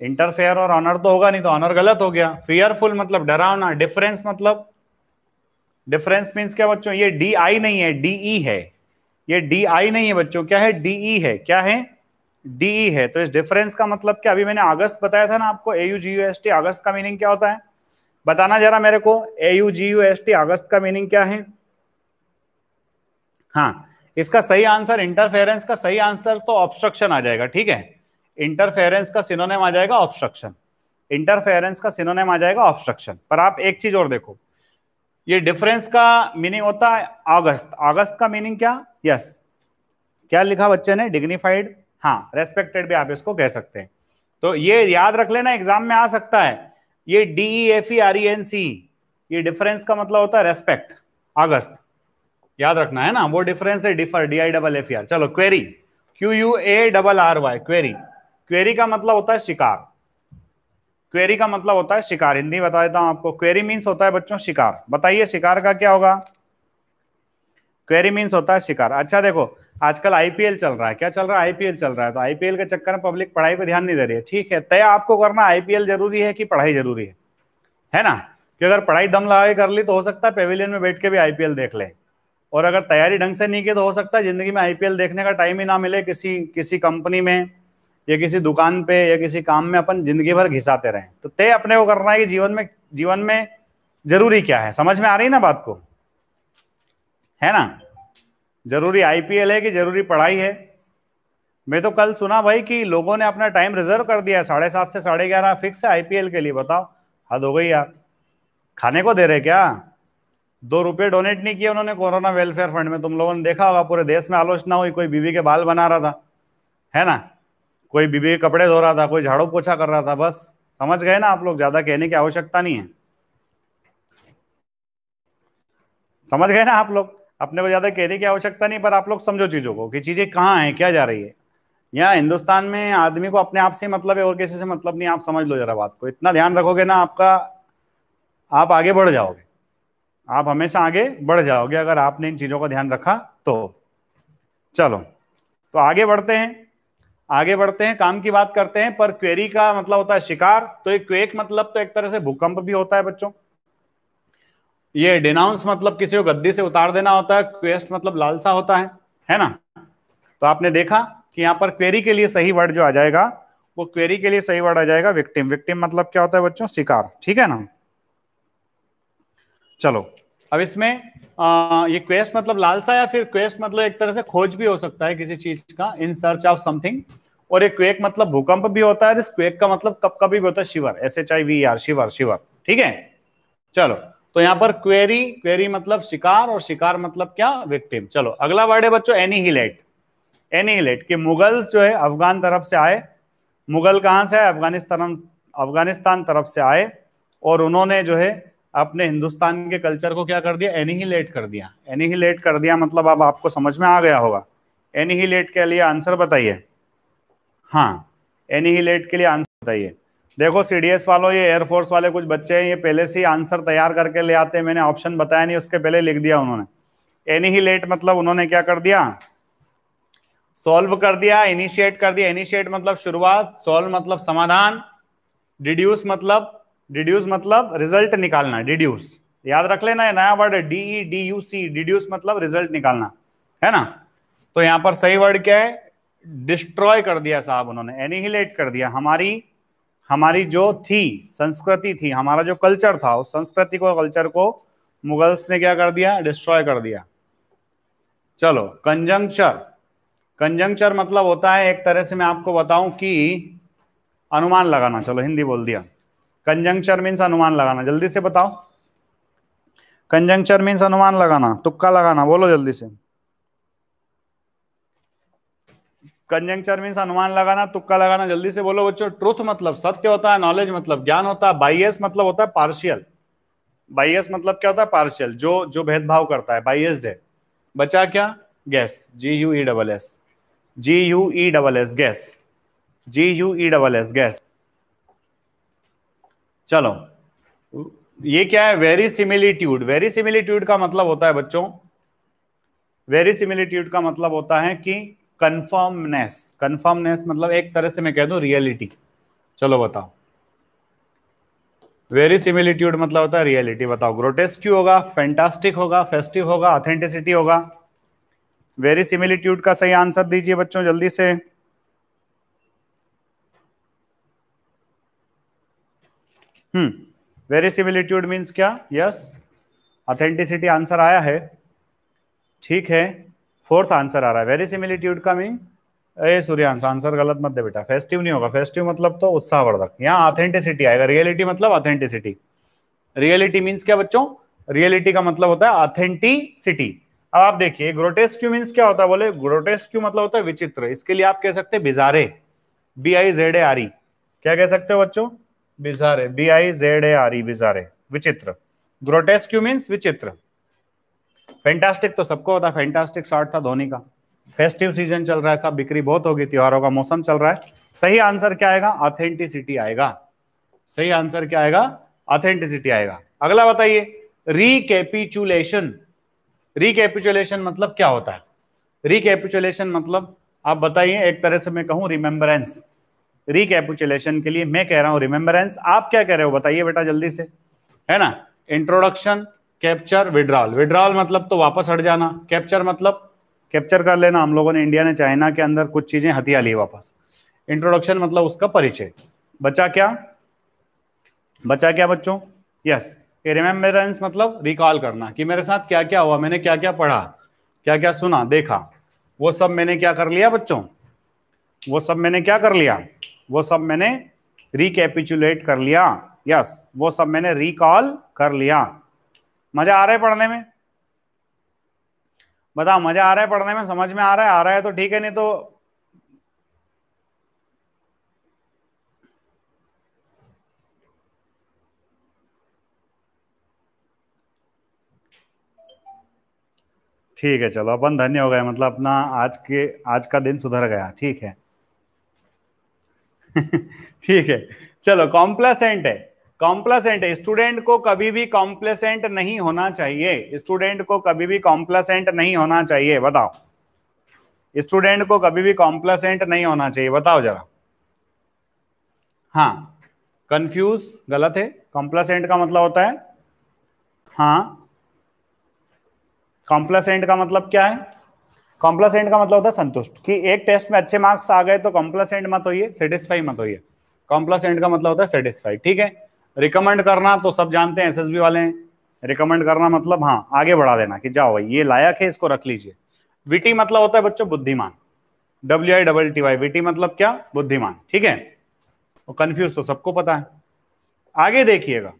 इंटरफेयर और ऑनर तो होगा नहीं तो ऑनर गलत हो गया फियरफुल मतलब डरावना डिफरेंस मतलब डिफरेंस मीन्स क्या बच्चों ये डी आई नहीं है डी ई e है ये डी आई नहीं है बच्चों क्या है डी ई e है क्या है डी ई e है तो इस डिफरेंस का मतलब क्या अभी मैंने अगस्त बताया था ना आपको A U G U S T august का मीनिंग क्या होता है बताना जरा मेरे को A U G U S T august का मीनिंग क्या है हाँ इसका सही आंसर इंटरफेरेंस का सही आंसर तो ऑब्स्ट्रक्शन आ जाएगा ठीक है इंटरफेरेंस का सिनोनेम आ जाएगा ऑब्स्ट्रक्शन इंटरफेरेंस का सिनोनेम आ जाएगा ऑब्स्ट्रक्शन पर आप एक चीज और देखो ये डिफरेंस का मीनिंग होता है अगस्त अगस्त का मीनिंग क्या यस yes. क्या लिखा बच्चे ने डिग्निफाइड हाँ रेस्पेक्टेड भी आप इसको कह सकते हैं तो ये याद रख लेना एग्जाम में आ सकता है ये D F E R E N C ये डिफरेंस का मतलब होता है रेस्पेक्ट अगस्त याद रखना है ना वो डिफरेंस है differ D I double F R चलो query Q U A double R Y query query का मतलब होता है शिकार क्वेरी का मतलब होता है शिकार हिंदी बता देता हूं आपको क्वेरी मीन्स होता है बच्चों शिकार बताइए शिकार का क्या होगा क्वेरी मीन्स होता है शिकार अच्छा देखो आजकल आईपीएल चल रहा है क्या चल रहा है आईपीएल चल रहा है तो आईपीएल के चक्कर में पब्लिक पढ़ाई पर ध्यान नहीं दे रही है ठीक है तय आपको करना आईपीएल जरूरी है कि पढ़ाई जरूरी है है ना कि अगर पढ़ाई दम लगा के कर ली तो हो सकता है पेविलियन में बैठ के भी आईपीएल देख ले और अगर तैयारी ढंग से नहीं की तो हो सकता है जिंदगी में आईपीएल देखने का टाइम ही ना मिले किसी किसी कंपनी में या किसी दुकान पे या किसी काम में अपन जिंदगी भर घिसाते रहें तो तय अपने को करना है कि जीवन में जीवन में जरूरी क्या है समझ में आ रही ना बात को है ना जरूरी आईपीएल है कि जरूरी पढ़ाई है मैं तो कल सुना भाई कि लोगों ने अपना टाइम रिजर्व कर दिया है साढ़े सात से साढ़े ग्यारह फिक्स है आईपीएल के लिए बताओ हद हो गई यार खाने को दे रहे क्या दो रुपये डोनेट नहीं किए उन्होंने कोरोना वेलफेयर फंड में तुम लोगों ने देखा होगा पूरे देश में आलोचना हुई कोई बीवी के बाल बना रहा था है ना कोई बीबी कपड़े धो रहा था कोई झाड़ू पोछा कर रहा था बस समझ गए ना आप लोग ज्यादा कहने की आवश्यकता नहीं है समझ गए ना आप लोग अपने को ज्यादा कहने की आवश्यकता नहीं पर आप लोग समझो चीजों को कि चीजें कहाँ हैं क्या जा रही है यहाँ हिंदुस्तान में आदमी को अपने आप से मतलब है और किसी से मतलब नहीं आप समझ लो जरा बात को इतना ध्यान रखोगे ना आपका आप आगे बढ़ जाओगे आप हमेशा आगे बढ़ जाओगे अगर आपने इन चीजों का ध्यान रखा तो चलो तो आगे बढ़ते हैं आगे बढ़ते हैं काम की बात करते हैं पर क्वेरी का मतलब होता है शिकार तो एक क्वेक मतलब तो एक तरह से भूकंप भी होता है बच्चों ये डिनाउंस मतलब किसी को गद्दी से उतार देना होता है क्वेस्ट मतलब लालसा होता है है ना तो आपने देखा कि यहां पर क्वेरी के लिए सही वर्ड जो आ जाएगा वो क्वेरी के लिए सही वर्ड आ जाएगा विक्टिम विक्टिम मतलब क्या होता है बच्चों शिकार ठीक है ना चलो अब इसमें आ, ये क्वेस्ट मतलब लालसा या फिर क्वेस्ट मतलब एक तरह से खोज भी हो सकता है किसी चीज का इन सर्च ऑफ समथिंग और ये क्वेक मतलब भूकंप भी होता है क्वेक का मतलब कब कभी भी होता है shiver S H I V E R shiver ठीक है चलो तो यहाँ पर क्वेरी क्वेरी मतलब शिकार और शिकार मतलब क्या विक्टिम चलो अगला वर्ड है बच्चों एनी हिलेट एनी हिलेट कि मुगल्स जो है अफगान तरफ से आए मुगल कहां से आए अफगानिस्तान अफगानिस्तान तरफ से आए और उन्होंने जो है आपने हिंदुस्तान के कल्चर को क्या कर दिया लेट कर दिया लेट कर दिया मतलब अब आपको समझ में आ गया होगा लेट के लिए आंसर बताइए हाँ एनी ही लेट के लिए आंसर बताइए देखो सी वालों ये एयरफोर्स वाले कुछ बच्चे हैं ये पहले से ही आंसर तैयार करके ले आते हैं मैंने ऑप्शन बताया नहीं उसके पहले लिख दिया उन्होंने एनी ही लेट मतलब उन्होंने क्या कर दिया सॉल्व कर दिया इनिशिएट कर दिया इनिशिएट मतलब शुरुआत सॉल्व मतलब समाधान डिड्यूस मतलब डिड्यूस मतलब रिजल्ट निकालना डिड्यूस याद रख लेना नया वर्ड है D E D U C deduce मतलब रिजल्ट निकालना है ना तो यहां पर सही वर्ड क्या है डिस्ट्रॉय कर दिया साहब उन्होंने एनिहिलेट कर दिया हमारी हमारी जो थी संस्कृति थी हमारा जो कल्चर था उस संस्कृति को कल्चर को मुगल्स ने क्या कर दिया डिस्ट्रॉय कर दिया चलो कंजंक्चर कंजंक्चर मतलब होता है एक तरह से मैं आपको बताऊं कि अनुमान लगाना चलो हिंदी बोल दिया कंजंक्शन मीन्स अनुमान लगाना जल्दी से बताओ कंजंक्शन मीन्स अनुमान लगाना तुक्का लगाना बोलो जल्दी से कंजंक्चर मीन्स अनुमान लगाना तुक्का लगाना जल्दी से बोलो बच्चों ट्रूथ मतलब सत्य होता है नॉलेज मतलब ज्ञान होता है बाइएस मतलब होता है पार्शियल बाइएस मतलब क्या होता है पार्शियल जो जो भेदभाव करता है बाइएस्ड है बचा क्या guess G U E double S G U E double S guess G U E double S guess चलो ये क्या है वेरी सिमिलिट्यूड वेरी सिमिलिट्यूड का मतलब होता है बच्चों वेरी सिमिलिट्यूड का मतलब होता है कि कन्फर्मनेस कन्फर्मनेस मतलब एक तरह से मैं कह दू रियलिटी चलो बताओ वेरी सिमिलिट्यूड मतलब होता है रियलिटी बताओ क्यों होगा फैंटास्टिक होगा फेस्टिव होगा ऑथेंटिसिटी होगा वेरी सिमिलिट्यूड का सही आंसर दीजिए बच्चों जल्दी से हम्म सिमिलिट्यूड मीन्स क्या यस ऑथेंटिसिटी आंसर आया है ठीक है फोर्थ आंसर आ रहा है वेरी सिमिलिट्यूड का मीन अरे सूर्यांश आंसर गलत मत दे बेटा फेस्टिव नहीं होगा फेस्टिव मतलब तो उत्साहवर्धक यहाँ ऑथेंटिसिटी आएगा रियलिटी मतलब ऑथेंटिसिटी रियलिटी मीन्स क्या बच्चों रियलिटी का मतलब होता है ऑथेंटिसिटी अब आप देखिए क्यू मीन्स क्या होता है बोले क्यू मतलब होता है विचित्र इसके लिए आप कह सकते हैं bizarre B I Z A R E क्या कह सकते हो बच्चों bizarre B I Z A R E bizarre विचित्र ग्रोटेस्क यू मीन्स विचित्र फैंटास्टिक तो सबको होता है फैंटास्टिक शॉर्ट था धोनी का फेस्टिव सीजन चल रहा है सब बिक्री बहुत होगी त्योहारों का मौसम चल रहा है सही आंसर क्या आएगा ऑथेंटिसिटी आएगा सही आंसर क्या आएगा ऑथेंटिसिटी आएगा अगला बताइए रिकेपिचुलेशन रिकेपिचुलेशन मतलब क्या होता है रिकेपिचुलेशन मतलब आप बताइए एक तरह से मैं कहूं रिमेम्बरेंस रिकैपुचुलेशन के लिए मैं कह रहा हूं रिमेम्बरेंस आप क्या कह रहे हो बताइए बेटा जल्दी से है ना इंट्रोडक्शन कैप्चर विड्रॉल विड्रॉल मतलब तो वापस हट जाना कैप्चर मतलब कैप्चर कर लेना हम लोगों ने इंडिया ने चाइना के अंदर कुछ चीजें हथिया ली वापस इंट्रोडक्शन मतलब उसका परिचय बचा क्या बचा क्या बच्चों यस रिमेम्बरेंस मतलब रिकॉल करना कि मेरे साथ क्या क्या हुआ मैंने क्या क्या पढ़ा क्या क्या सुना देखा वो सब मैंने क्या कर लिया बच्चों वो सब मैंने क्या कर लिया वो सब मैंने रिकेपिचुलेट कर लिया यस वो सब मैंने रिकॉल कर लिया मजा आ रहा है पढ़ने में बताओ मजा आ रहा है पढ़ने में समझ में आ रहा है आ रहा है तो ठीक है नहीं तो ठीक है चलो अपन धन्य हो गए मतलब अपना आज के आज का दिन सुधर गया ठीक है [LAUGHS] ठीक है चलो कॉम्प्लेसेंट है कॉम्प्लेसेंट स्टूडेंट को कभी भी कॉम्प्लेसेंट नहीं होना चाहिए स्टूडेंट को कभी भी कॉम्प्लेसेंट नहीं होना चाहिए बताओ स्टूडेंट को कभी भी कॉम्प्लेसेंट नहीं होना चाहिए बताओ जरा हाँ कंफ्यूज गलत है कॉम्प्लेसेंट का मतलब होता है हाँ कॉम्प्लेसेंट का मतलब क्या है कॉम्प्लासेंट का मतलब होता है संतुष्ट कि एक टेस्ट में अच्छे मार्क्स आ गए तो कॉम्प्लासेंट मत होइए सेटिस्फाई मत होइए कॉम्प्लासेंट का मतलब होता है सेटिस्फाई ठीक है रिकमेंड करना तो सब जानते हैं एस वाले हैं रिकमेंड करना मतलब हाँ आगे बढ़ा देना कि जाओ भाई ये लायक है इसको रख लीजिए विटी मतलब होता है बच्चों बुद्धिमान W I double T Y witty मतलब क्या बुद्धिमान ठीक है और कंफ्यूज तो सबको पता है आगे देखिएगा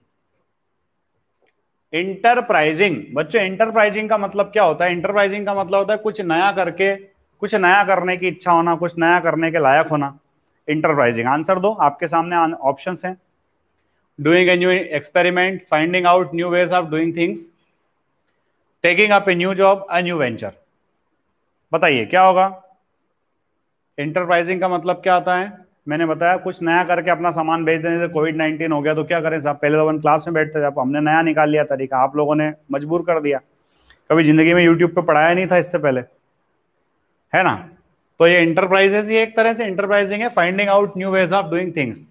इंटरप्राइजिंग बच्चों इंटरप्राइजिंग का मतलब क्या होता है इंटरप्राइजिंग का मतलब होता है कुछ नया करके कुछ नया करने की इच्छा होना कुछ नया करने के लायक होना इंटरप्राइजिंग आंसर दो आपके सामने ऑप्शन हैं doing a new experiment finding out new ways of doing things taking up a new job a new venture बताइए क्या होगा इंटरप्राइजिंग का मतलब क्या आता है मैंने बताया कुछ नया करके अपना सामान भेज देने से कोविड नाइन्टीन हो गया तो क्या करें साहब पहले तो अपन क्लास में बैठते थे आप हमने नया निकाल लिया तरीका आप लोगों ने मजबूर कर दिया कभी ज़िंदगी में यूट्यूब पे पढ़ाया नहीं था इससे पहले है ना तो ये इंटरप्राइजेस ही एक तरह से इंटरप्राइजिंग है finding out new ways of doing things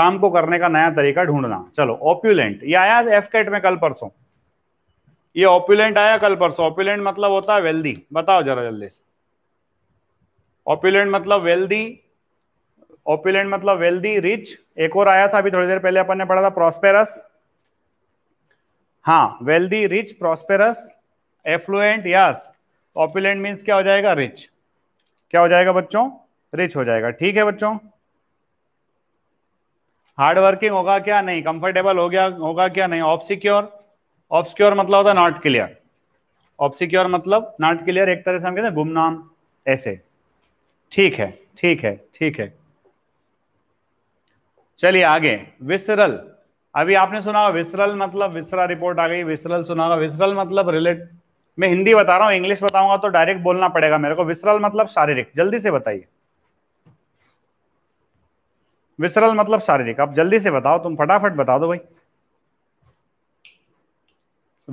काम को करने का नया तरीका ढूंढना चलो ओप्यूलेंट ये आया एफ कैट में कल परसों ये ओप्यूलेंट आया कल परसों ओप्यूलेंट मतलब होता है वेल्दी बताओ जरा जल्दी से ओप्यूलेंट मतलब वेल्दी ओपुलेंट मतलब वेल्दी रिच एक और आया था अभी थोड़ी देर पहले अपन ने पढ़ा था प्रॉस्पेरस हाँ wealthy rich prosperous affluent yes opulent means क्या हो जाएगा रिच क्या हो जाएगा बच्चों रिच हो जाएगा ठीक है बच्चों हार्ड वर्किंग होगा क्या नहीं कंफर्टेबल हो गया होगा क्या नहीं ऑप्सिक्योर ऑप्सिक्योर मतलब होता है नॉट क्लियर ऑप्सिक्योर मतलब नॉट क्लियर एक तरह से हम कहते हैं गुमनाम ऐसे ठीक है ठीक है ठीक है चलिए आगे विसरल अभी आपने सुना होगा विसरल मतलब विसरा रिपोर्ट आ गई विसरल सुना होगा विसरल मतलब रिलेट मैं हिंदी बता रहा हूँ इंग्लिश बताऊंगा तो डायरेक्ट बोलना पड़ेगा मेरे को विसरल मतलब शारीरिक जल्दी से बताइए विसरल मतलब शारीरिक आप जल्दी से बताओ तुम फटाफट बता दो भाई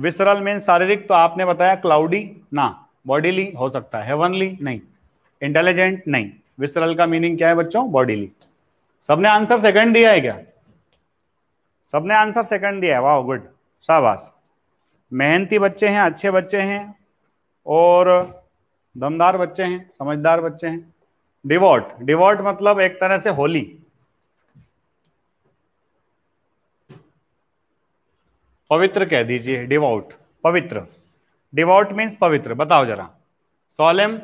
विसरल मीन शारीरिक तो आपने बताया क्लाउडी ना बॉडीली हो सकता है हेवनली नहीं इंटेलिजेंट नहीं विसरल का मीनिंग क्या है बच्चों बॉडीली सबने आंसर सेकंड दिया है क्या सबने आंसर सेकंड दिया है वाह गुड शाबाश मेहनती बच्चे हैं अच्छे बच्चे हैं और दमदार बच्चे हैं समझदार बच्चे हैं डिवॉर्ट डिवॉर्ट मतलब एक तरह से होली पवित्र कह दीजिए डिवॉट पवित्र डिवॉट मीन्स पवित्र बताओ जरा सॉलेम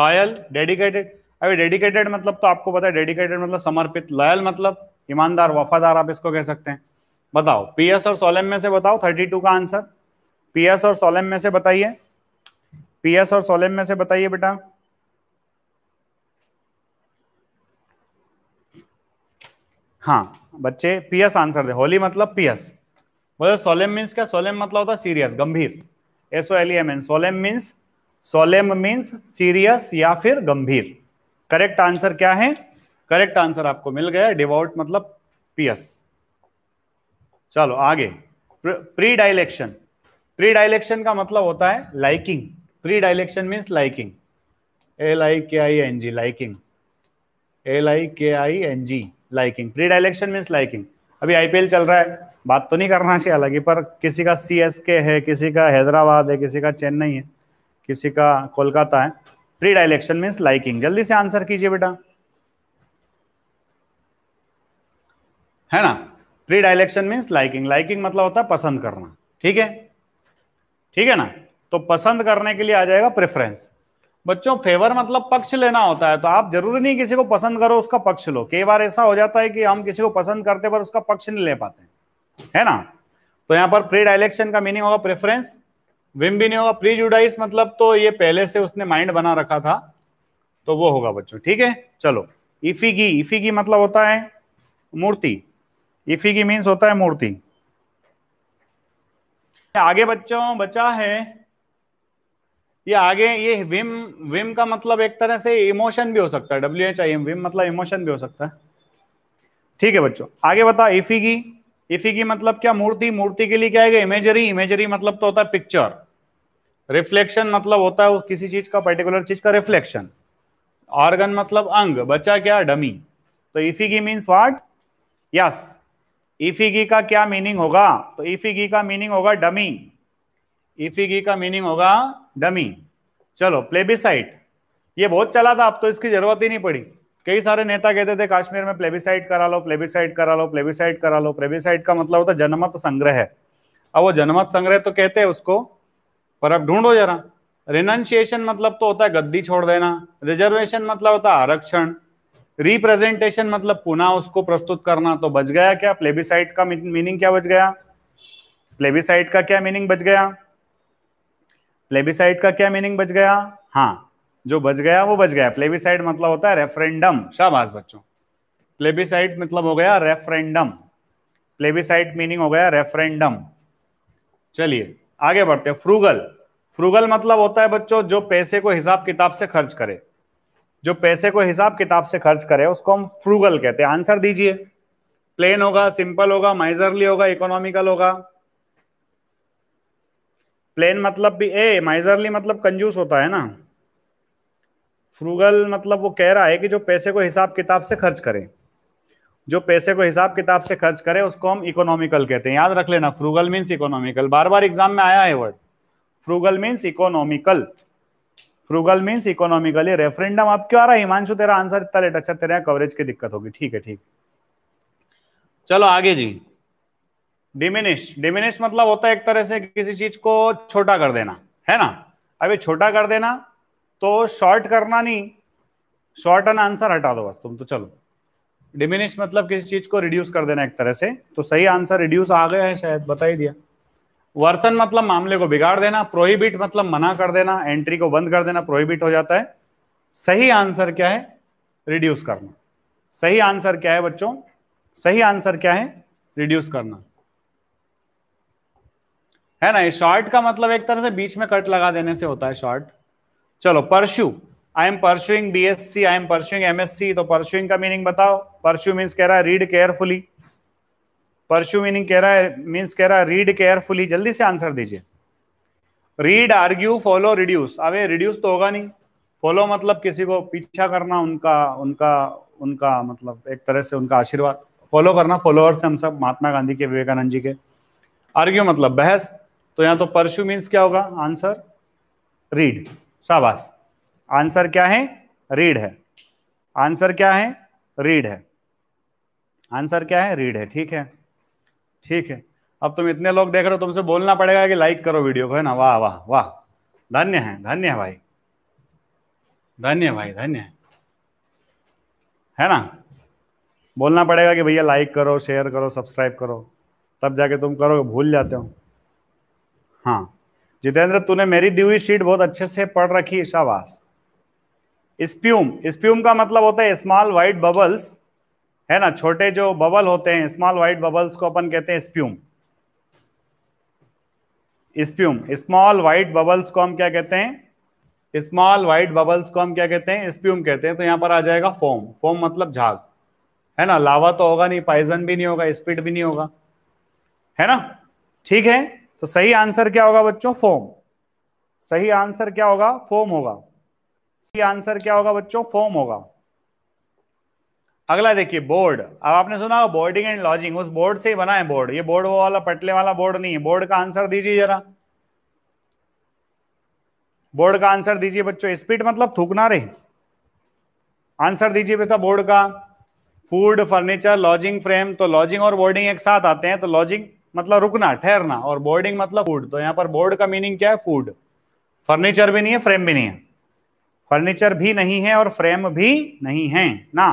लॉयल डेडिकेटेड अभी डेडिकेटेड मतलब तो आपको पता है डेडिकेटेड मतलब समर्पित लयल मतलब ईमानदार वफादार आप इसको कह सकते हैं बताओ पीएस और सोलेम में से बताओ 32 का आंसर पीएस और सोलेम में से बताइए पीएस और सोलेम में से बताइए बेटा हाँ बच्चे पीएस आंसर दे होली मतलब पीएस बोले सोलेम मीन्स क्या सोलेम मतलब होता है सीरियस गंभीर S O L E M N solemn means solemn means serious या फिर गंभीर करेक्ट आंसर क्या है करेक्ट आंसर आपको मिल गया डिवोट मतलब पियस चलो आगे प्री डायलेक्शन प्री डायलेक्शन का मतलब होता है liking predilection means liking L I K I N G liking L I K I N G liking predilection means liking अभी आईपीएल चल रहा है बात तो नहीं करना चाहिए अलग ही पर किसी का सी है किसी का हैदराबाद है किसी का चेन्नई है किसी का कोलकाता है प्री डायलेक्शन मीन्स लाइकिंग जल्दी से आंसर कीजिए बेटा है ना predilection means liking liking मतलब होता है पसंद करना ठीक है ठीक है ना तो पसंद करने के लिए आ जाएगा प्रेफरेंस बच्चों फेवर मतलब पक्ष लेना होता है तो आप जरूरी नहीं किसी को पसंद करो उसका पक्ष लो कई बार ऐसा हो जाता है कि हम किसी को पसंद करते पर उसका पक्ष नहीं ले पाते है ना तो यहां पर प्री डायलेक्शन का मीनिंग होगा प्रेफरेंस विम भी नहीं होगा प्रीजुडाइस मतलब तो ये पहले से उसने माइंड बना रखा था तो वो होगा बच्चों ठीक है चलो इफिगी इफिगी मतलब होता है मूर्ति इफिगी मीन्स होता है मूर्ति आगे बच्चों बचा है ये आगे ये विम विम का मतलब एक तरह से इमोशन भी हो सकता है W H I M whim मतलब इमोशन भी हो सकता है ठीक है बच्चों आगे बता इफिगी इफी की मतलब क्या मूर्ति मूर्ति के लिए क्या आएगा इमेजरी इमेजरी मतलब तो होता है पिक्चर रिफ्लेक्शन मतलब होता है किसी चीज का पर्टिकुलर चीज का रिफ्लेक्शन ऑर्गन मतलब अंग बचा क्या डमी तो इफिगी मीन्स वाट यस इफीगी का क्या मीनिंग होगा तो इफीगी का मीनिंग होगा डमी इफिगी का मीनिंग होगा डमी चलो प्लेबिसाइट ये बहुत चला था अब तो इसकी जरूरत ही नहीं पड़ी कई सारे नेता कहते थे कश्मीर में प्लेबिसाइड करा लो प्लेबिसाइड करा लो प्लेबिसाइड करा लो प्लेबिसाइड का मतलब होता है जनमत संग्रह है अब वो जनमत संग्रह तो कहते हैं उसको पर अब ढूंढो जरा रिनाउंसिएशन मतलब तो होता है गद्दी छोड़ देना रिजर्वेशन मतलब होता है आरक्षण रिप्रेजेंटेशन मतलब पुनः उसको प्रस्तुत करना तो बच गया क्या प्लेबिसाइट का मीनिंग क्या बच गया प्लेबिसाइड का क्या मीनिंग बच गया प्लेबिसाइट का क्या मीनिंग बच गया हाँ जो बच गया वो बच गया प्लेबिसाइड मतलब होता है रेफरेंडम शाबाश बच्चों प्लेबिसाइड मतलब हो गया रेफरेंडम प्लेबिसाइड मीनिंग हो गया रेफरेंडम चलिए आगे बढ़ते हैं फ्रूगल फ्रूगल मतलब होता है बच्चों जो पैसे को हिसाब किताब से खर्च करे जो पैसे को हिसाब किताब से खर्च करे उसको हम फ्रूगल कहते हैं आंसर दीजिए प्लेन होगा सिंपल होगा माइजरली होगा इकोनॉमिकल होगा प्लेन मतलब भी ए माइजरली मतलब कंजूस होता है ना फ्रूगल मतलब वो कह रहा है कि जो पैसे को हिसाब किताब से खर्च करें जो पैसे को हिसाब किताब से खर्च करें उसको हम इकोनॉमिकल कहते हैं याद रख लेना फ्रूगल मीन्स इकोनॉमिकल बार बार एग्जाम में आया है word frugal means economical frugal means economical ये रेफरेंडम अब क्यों आ रहा है हिमांशु तेरा आंसर इतना लेट अच्छा तेरा कवरेज की दिक्कत होगी ठीक है ठीक चलो आगे जी डिमिनिश डिमिनिश मतलब होता है एक तरह से किसी चीज को छोटा कर देना है ना अभी छोटा कर देना तो शॉर्ट करना नहीं शॉर्ट एन आंसर हटा दो बस तुम तो चलो डिमिनिश मतलब किसी चीज को रिड्यूस कर देना एक तरह से तो सही आंसर रिड्यूस आ गया है शायद बता ही दिया वर्सन मतलब मामले को बिगाड़ देना प्रोहिबिट मतलब मना कर देना एंट्री को बंद कर देना प्रोहिबिट हो जाता है सही आंसर क्या है रिड्यूस करना सही आंसर क्या है बच्चों सही आंसर क्या है रिड्यूस करना है ना शॉर्ट का मतलब एक तरह से बीच में कट लगा देने से होता है शॉर्ट चलो pursue I am B S C I am M S C तो परस्यूइंग का मीनिंग बताओ परस्यू मीन्स कह रहा है रीड केयरफुली परस्यू मीनिंग कह रहा है मीन्स कह रहा है रीड केयरफुली जल्दी से आंसर दीजिए रीड आर्ग्यू फॉलो रिड्यूस अब ये रिड्यूस तो होगा नहीं फॉलो मतलब किसी को पीछा करना उनका उनका उनका मतलब एक तरह से उनका आशीर्वाद फॉलो करना फॉलोअर्स हम सब महात्मा गांधी के विवेकानंद जी के आर्ग्यू मतलब बहस तो यहाँ तो परस्यू मीन्स क्या होगा आंसर रीड शाबाश आंसर क्या है रीड है आंसर क्या है रीड है आंसर क्या है रीड है ठीक है ठीक है अब तुम इतने लोग देख रहे हो तुमसे बोलना पड़ेगा कि लाइक करो वीडियो को है ना वाह वाह वाह धन्य है धन्य है भाई धन्य भाई धन्य है है ना बोलना पड़ेगा कि भैया लाइक करो शेयर करो सब्सक्राइब करो तब जाके तुम करो भूल जाते हो हाँ जितेंद्र तूने मेरी दी हुई शीट बहुत अच्छे से पढ़ रखी शाबाश स्प्यूम स्प्यूम का मतलब होता है स्मॉल वाइट बबल्स है ना छोटे जो बबल होते हैं स्मॉल वाइट बबल्स को अपन कहते हैं spume spume small white bubbles को हम क्या कहते हैं स्मॉल वाइट बबल्स को हम क्या कहते हैं स्प्यूम कहते हैं तो यहां पर आ जाएगा फोम फोम मतलब झाग है ना लावा तो होगा नहीं पाइजन भी नहीं होगा स्पीड भी नहीं होगा है ना ठीक है तो सही आंसर क्या होगा बच्चों फोम सही आंसर क्या होगा फोम होगा सही आंसर क्या होगा बच्चों फोम होगा अगला देखिए बोर्ड अब आपने सुना बोर्डिंग एंड लॉजिंग उस बोर्ड से ही बना है बोर्ड ये बोर्ड वो वाला पटले वाला बोर्ड नहीं है बोर्ड का आंसर दीजिए जरा बोर्ड का आंसर दीजिए बच्चों स्पीड मतलब थूकना रे आंसर दीजिए बेटा बोर्ड का फूड फर्नीचर लॉजिंग फ्रेम तो लॉजिंग और बोर्डिंग एक साथ आते हैं तो लॉजिंग मतलब रुकना ठहरना और बोर्डिंग मतलब फूड तो यहाँ पर बोर्ड का मीनिंग क्या है फूड फर्नीचर भी नहीं है फ्रेम भी नहीं है फर्नीचर भी नहीं है और फ्रेम भी नहीं है ना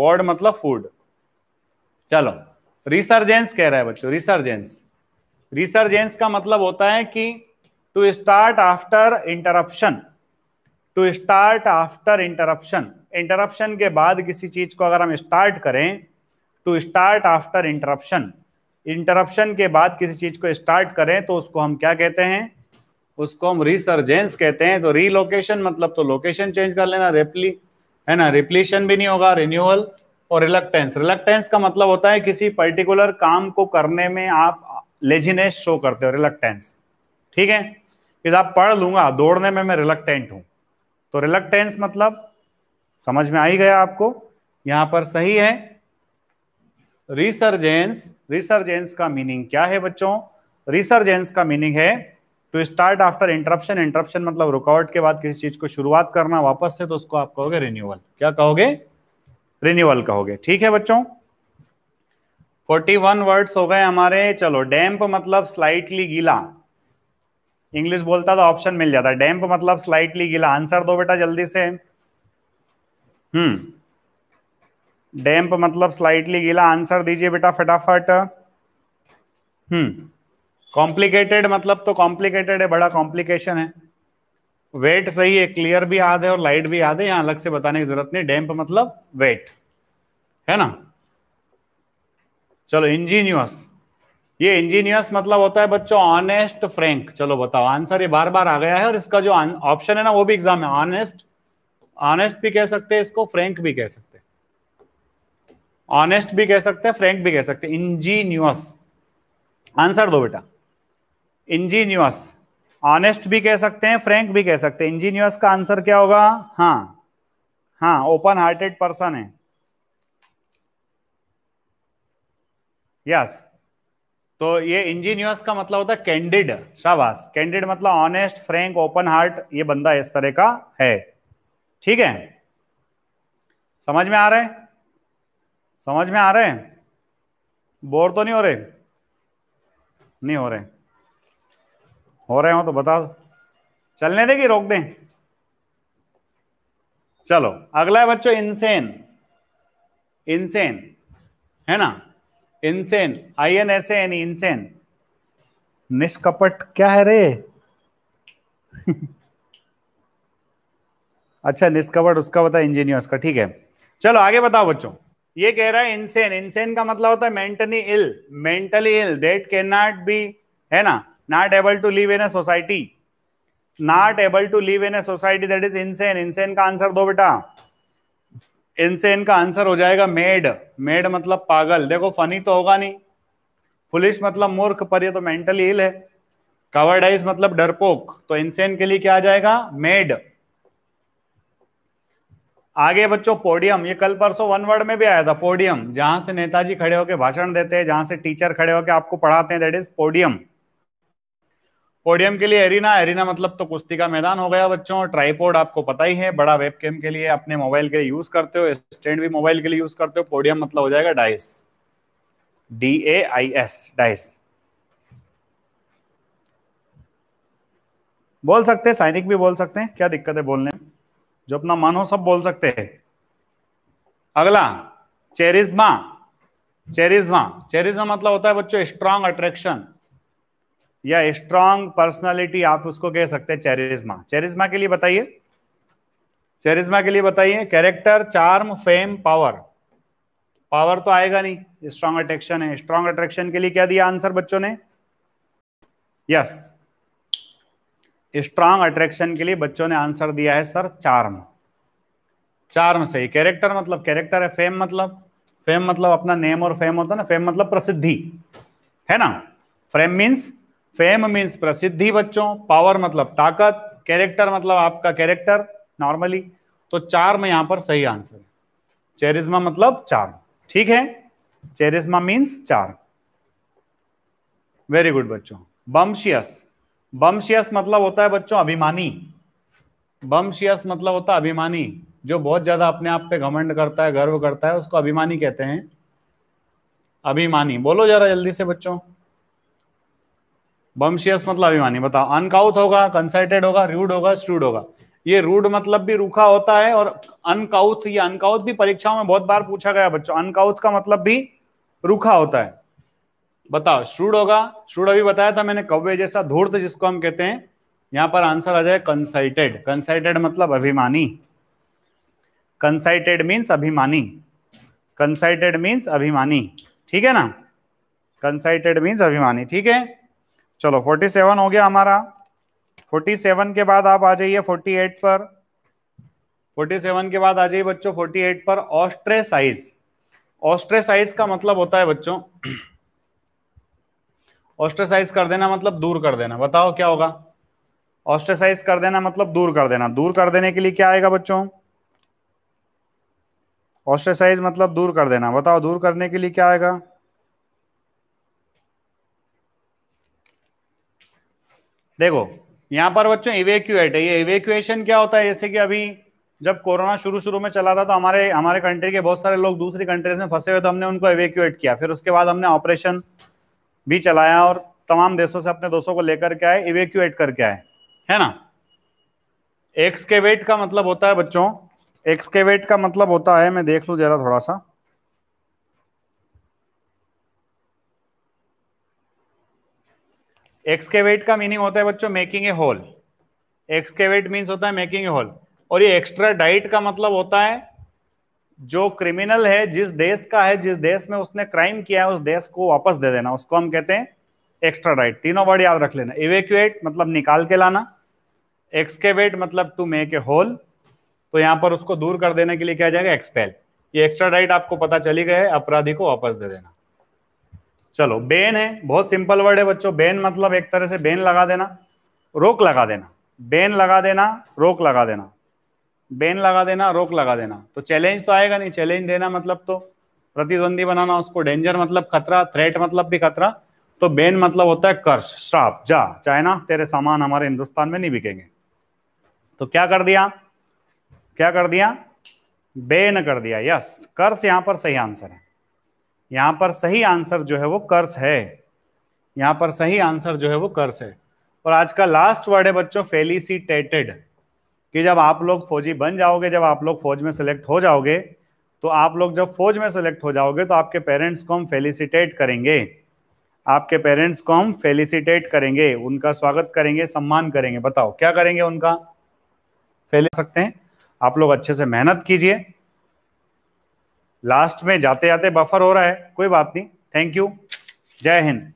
बोर्ड मतलब फूड चलो रिसर्जेंस कह रहा है बच्चों रिसर्जेंस रिसर्जेंस का मतलब होता है कि to start after interruption to start after interruption interruption के बाद किसी चीज को अगर हम स्टार्ट करें to start after interruption interruption के बाद किसी चीज को स्टार्ट करें तो उसको हम क्या कहते हैं उसको हम रिसर्जेंस कहते हैं तो रीलोकेशन मतलब तो लोकेशन चेंज कर लेना रेपली है ना रिप्लीशन भी नहीं होगा रिन्यूअल और रिलक्टेंस रिलक्टेंस का मतलब होता है किसी पर्टिकुलर काम को करने में आप लेजीनेस शो करते हो रिलक्टेंस ठीक है फिर आप पढ़ लूंगा दौड़ने में मैं रिलक्टेंट हूं तो रिलक्टेंस मतलब समझ में आ ही गया आपको यहां पर सही है रिसर्जेंस रिसर्जेंस का मीनिंग क्या है बच्चों रिसर्जेंस का मीनिंग है to start after interruption interruption मतलब रुकावट के बाद किसी चीज को शुरुआत करना वापस से तो उसको आप कहोगे रिन्यूअल क्या कहोगे रिन्यूअल कहोगे ठीक है बच्चों 41 वर्ड्स हो गए हमारे चलो डैम्प मतलब स्लाइटली गीला इंग्लिश बोलता तो ऑप्शन मिल जाता डैम्प मतलब स्लाइटली गीला आंसर दो बेटा जल्दी से हम्म डैम्प मतलब स्लाइटली गीला आंसर दीजिए बेटा फटाफट हम्म कॉम्प्लिकेटेड मतलब तो कॉम्प्लिकेटेड है बड़ा कॉम्प्लिकेशन है वेट सही है क्लियर भी याद है और लाइट भी याद है यहां अलग से बताने की जरूरत नहीं डैम्प मतलब वेट है ना चलो इंजीनियस ये इंजीनियस मतलब होता है बच्चों ऑनेस्ट फ्रेंक चलो बताओ आंसर ये बार बार आ गया है और इसका जो ऑप्शन है ना वो भी एग्जाम है ऑनेस्ट ऑनेस्ट भी कह सकते हैं इसको फ्रेंक भी कह सकते हैं ऑनेस्ट भी कह सकते हैं फ्रेंक भी कह सकते हैं इंजीनियस आंसर दो बेटा इंजीनियस ऑनेस्ट भी कह सकते हैं फ्रेंक भी कह सकते हैं इंजीनियस का आंसर क्या होगा हाँ हाँ ओपन हार्टेड पर्सन है यस तो ये इंजीनियस का मतलब होता है कैंडिड शाबाश कैंडिड मतलब ऑनेस्ट फ्रेंक ओपन हार्ट ये बंदा इस तरह का है ठीक है समझ में आ रहा है समझ में आ रहे हैं बोर तो नहीं हो रहे नहीं हो रहे हो रहे हो तो बता दो चलने देगी रोक दें चलो अगला है बच्चों इंसेन इंसेन है ना insane I N S N insane निष्कपट क्या है रे [LAUGHS] अच्छा निष्कपट उसका बता इंजीनियर्स का ठीक है चलो आगे बताओ बच्चों ये कह रहा है इनसेन इनसेन का मतलब होता है mentally ill mentally ill that can not be है ना not able to live in a society not able to live in a society that is insane insane का आंसर दो बेटा इनसेन का आंसर हो जाएगा मेड मेड मतलब पागल देखो फनी तो होगा नहीं फुलिश मतलब मूर्ख पर ये तो मेंटली इल है कवर्ड आइज मतलब डरपोक तो इनसेन के लिए क्या आ जाएगा मेड आगे बच्चों पोडियम ये कल परसों वन वर्ड में भी आया था पोडियम जहां से नेताजी खड़े होकर भाषण देते हैं जहां से टीचर खड़े होकर आपको पढ़ाते हैं दैट इज पोडियम पोडियम के लिए एरिना एरिना मतलब तो कुश्ती का मैदान हो गया बच्चों ट्राईपोर्ड आपको पता ही है बड़ा वेब के लिए अपने मोबाइल के लिए यूज करते हो स्टैंड भी मोबाइल के लिए यूज करते हो पोडियम मतलब हो जाएगा dais D A I S dais बोल सकते हैं सैनिक भी बोल सकते हैं क्या दिक्कत है बोलने जो अपना मन हो सब बोल सकते हैं अगला चेरिज्मा चेरिज्मा चेरिज्मा मतलब होता है बच्चों स्ट्रांग अट्रैक्शन या स्ट्रांग पर्सनालिटी आप उसको कह सकते हैं चेरिज्मा चेरिज्मा के लिए बताइए चेरिज्मा के लिए बताइए character charm fame power power तो आएगा नहीं स्ट्रांग अट्रैक्शन है स्ट्रांग अट्रैक्शन के लिए क्या दिया आंसर बच्चों ने यस स्ट्रांग अट्रैक्शन के लिए बच्चों ने आंसर दिया है सर चार्म चार्म में सही कैरेक्टर मतलब कैरेक्टर है फेम मतलब फेम मतलब अपना नेम और फेम होता है ना फेम मतलब प्रसिद्धि है ना फ्रेम मीन्स फेम मीन्स प्रसिद्धि बच्चों पावर मतलब ताकत कैरेक्टर मतलब आपका कैरेक्टर नॉर्मली तो चार्म यहां पर सही आंसर है चेरिज्मा मतलब चार्म ठीक है charisma means charm very good बच्चों बम्शियस बमशियस मतलब होता है बच्चों अभिमानी बमशियस मतलब होता है अभिमानी जो बहुत ज्यादा अपने आप पे घमंड करता है गर्व करता है उसको अभिमानी कहते हैं अभिमानी बोलो जरा जल्दी से बच्चों बमशियस मतलब अभिमानी बताओ अनकाउथ होगा कंसर्टेड होगा रूड होगा स्ट्रूड होगा ये रूड मतलब भी रूखा होता है और अनकाउथ ये अनकाउथ भी परीक्षाओं में बहुत बार पूछा गया बच्चों अनकाउथ का मतलब भी रूखा होता है बताओ श्रूड होगा श्रूड अभी बताया था मैंने कव्य जैसा धूर्त जिसको हम कहते हैं यहां पर आंसर आ जाए कंसाइटेड कंसाइटेड मतलब अभिमानी कंसाइटेड मीन्स अभिमानी कंसाइटेड मीन्स अभिमानी ठीक है ना कंसाइटेड मीन्स अभिमानी ठीक है चलो 47 हो गया हमारा 47 के बाद आप आ जाइए 48 पर 47 के बाद आ जाइए बच्चों 48 पर ऑस्ट्रेसाइज ऑस्ट्रेसाइज का मतलब होता है बच्चों ऑस्ट्रेसाइज कर देना मतलब दूर कर देना बताओ क्या होगा ऑस्ट्रेसाइज कर देना मतलब दूर कर देना दूर कर देने के लिए क्या आएगा बच्चों ऑस्ट्रेसाइज मतलब दूर कर देना बताओ दूर करने के लिए क्या आएगा देखो यहाँ पर बच्चों इवेक्यूएट है ये इवेक्यूएशन क्या होता है जैसे कि अभी जब कोरोना शुरू शुरू में चला था तो हमारे हमारे कंट्री के बहुत सारे लोग दूसरी कंट्रीज में फंसे हुए तो हमने उनको इवेक्यूएट किया फिर उसके बाद हमने ऑपरेशन भी चलाया और तमाम देशों से अपने दोस्तों को लेकर के आए इवेक्यूएट करके आए है ना एक्सकेवेट का मतलब होता है बच्चों एक्सकेवेट का मतलब होता है मैं देख लू जरा थोड़ा सा एक्सकेवेट का मीनिंग होता है बच्चों making a hole excavate means होता है मेकिंग ए होल और ये एक्स्ट्रा डाइट का मतलब होता है जो क्रिमिनल है जिस देश का है जिस देश में उसने क्राइम किया है उस देश को वापस दे देना उसको हम कहते हैं एक्स्ट्रा राइट तीनों वर्ड याद रख लेना इवेक्यूएट मतलब निकाल के लाना एक्सकेवेट मतलब टू मेक ए होल तो यहां पर उसको दूर कर देने के लिए क्या जाएगा एक्सपेल ये एक्स्ट्रा राइट आपको पता चली गए अपराधी को वापस दे देना चलो बेन है बहुत सिंपल वर्ड है बच्चों बेन मतलब एक तरह से बेन लगा देना रोक लगा देना बेन लगा देना रोक लगा देना बैन लगा देना रोक लगा देना तो चैलेंज तो आएगा नहीं चैलेंज देना मतलब तो प्रतिद्वंदी बनाना उसको डेंजर मतलब खतरा थ्रेट मतलब भी खतरा तो बेन मतलब होता है कर्ज श्राप जा चाइना तेरे सामान हमारे हिंदुस्तान में नहीं बिकेंगे तो क्या कर दिया क्या कर दिया बेन कर दिया यस कर्स यहाँ पर सही आंसर है यहां पर सही आंसर जो है वो कर्स है यहाँ पर सही आंसर जो है वो कर्स है और आज का लास्ट वर्ड है बच्चों फेलिसिटेटेड कि जब आप लोग फौजी बन जाओगे जब आप लोग फौज में सेलेक्ट हो जाओगे तो आप लोग जब फौज में सेलेक्ट हो जाओगे तो आपके पेरेंट्स को हम फेलिसिटेट करेंगे आपके पेरेंट्स को हम फेलिसिटेट करेंगे उनका स्वागत करेंगे सम्मान करेंगे बताओ क्या करेंगे उनका फेले सकते हैं आप लोग अच्छे से मेहनत कीजिए लास्ट में जाते जाते बफर हो रहा है कोई बात नहीं थैंक यू जय हिंद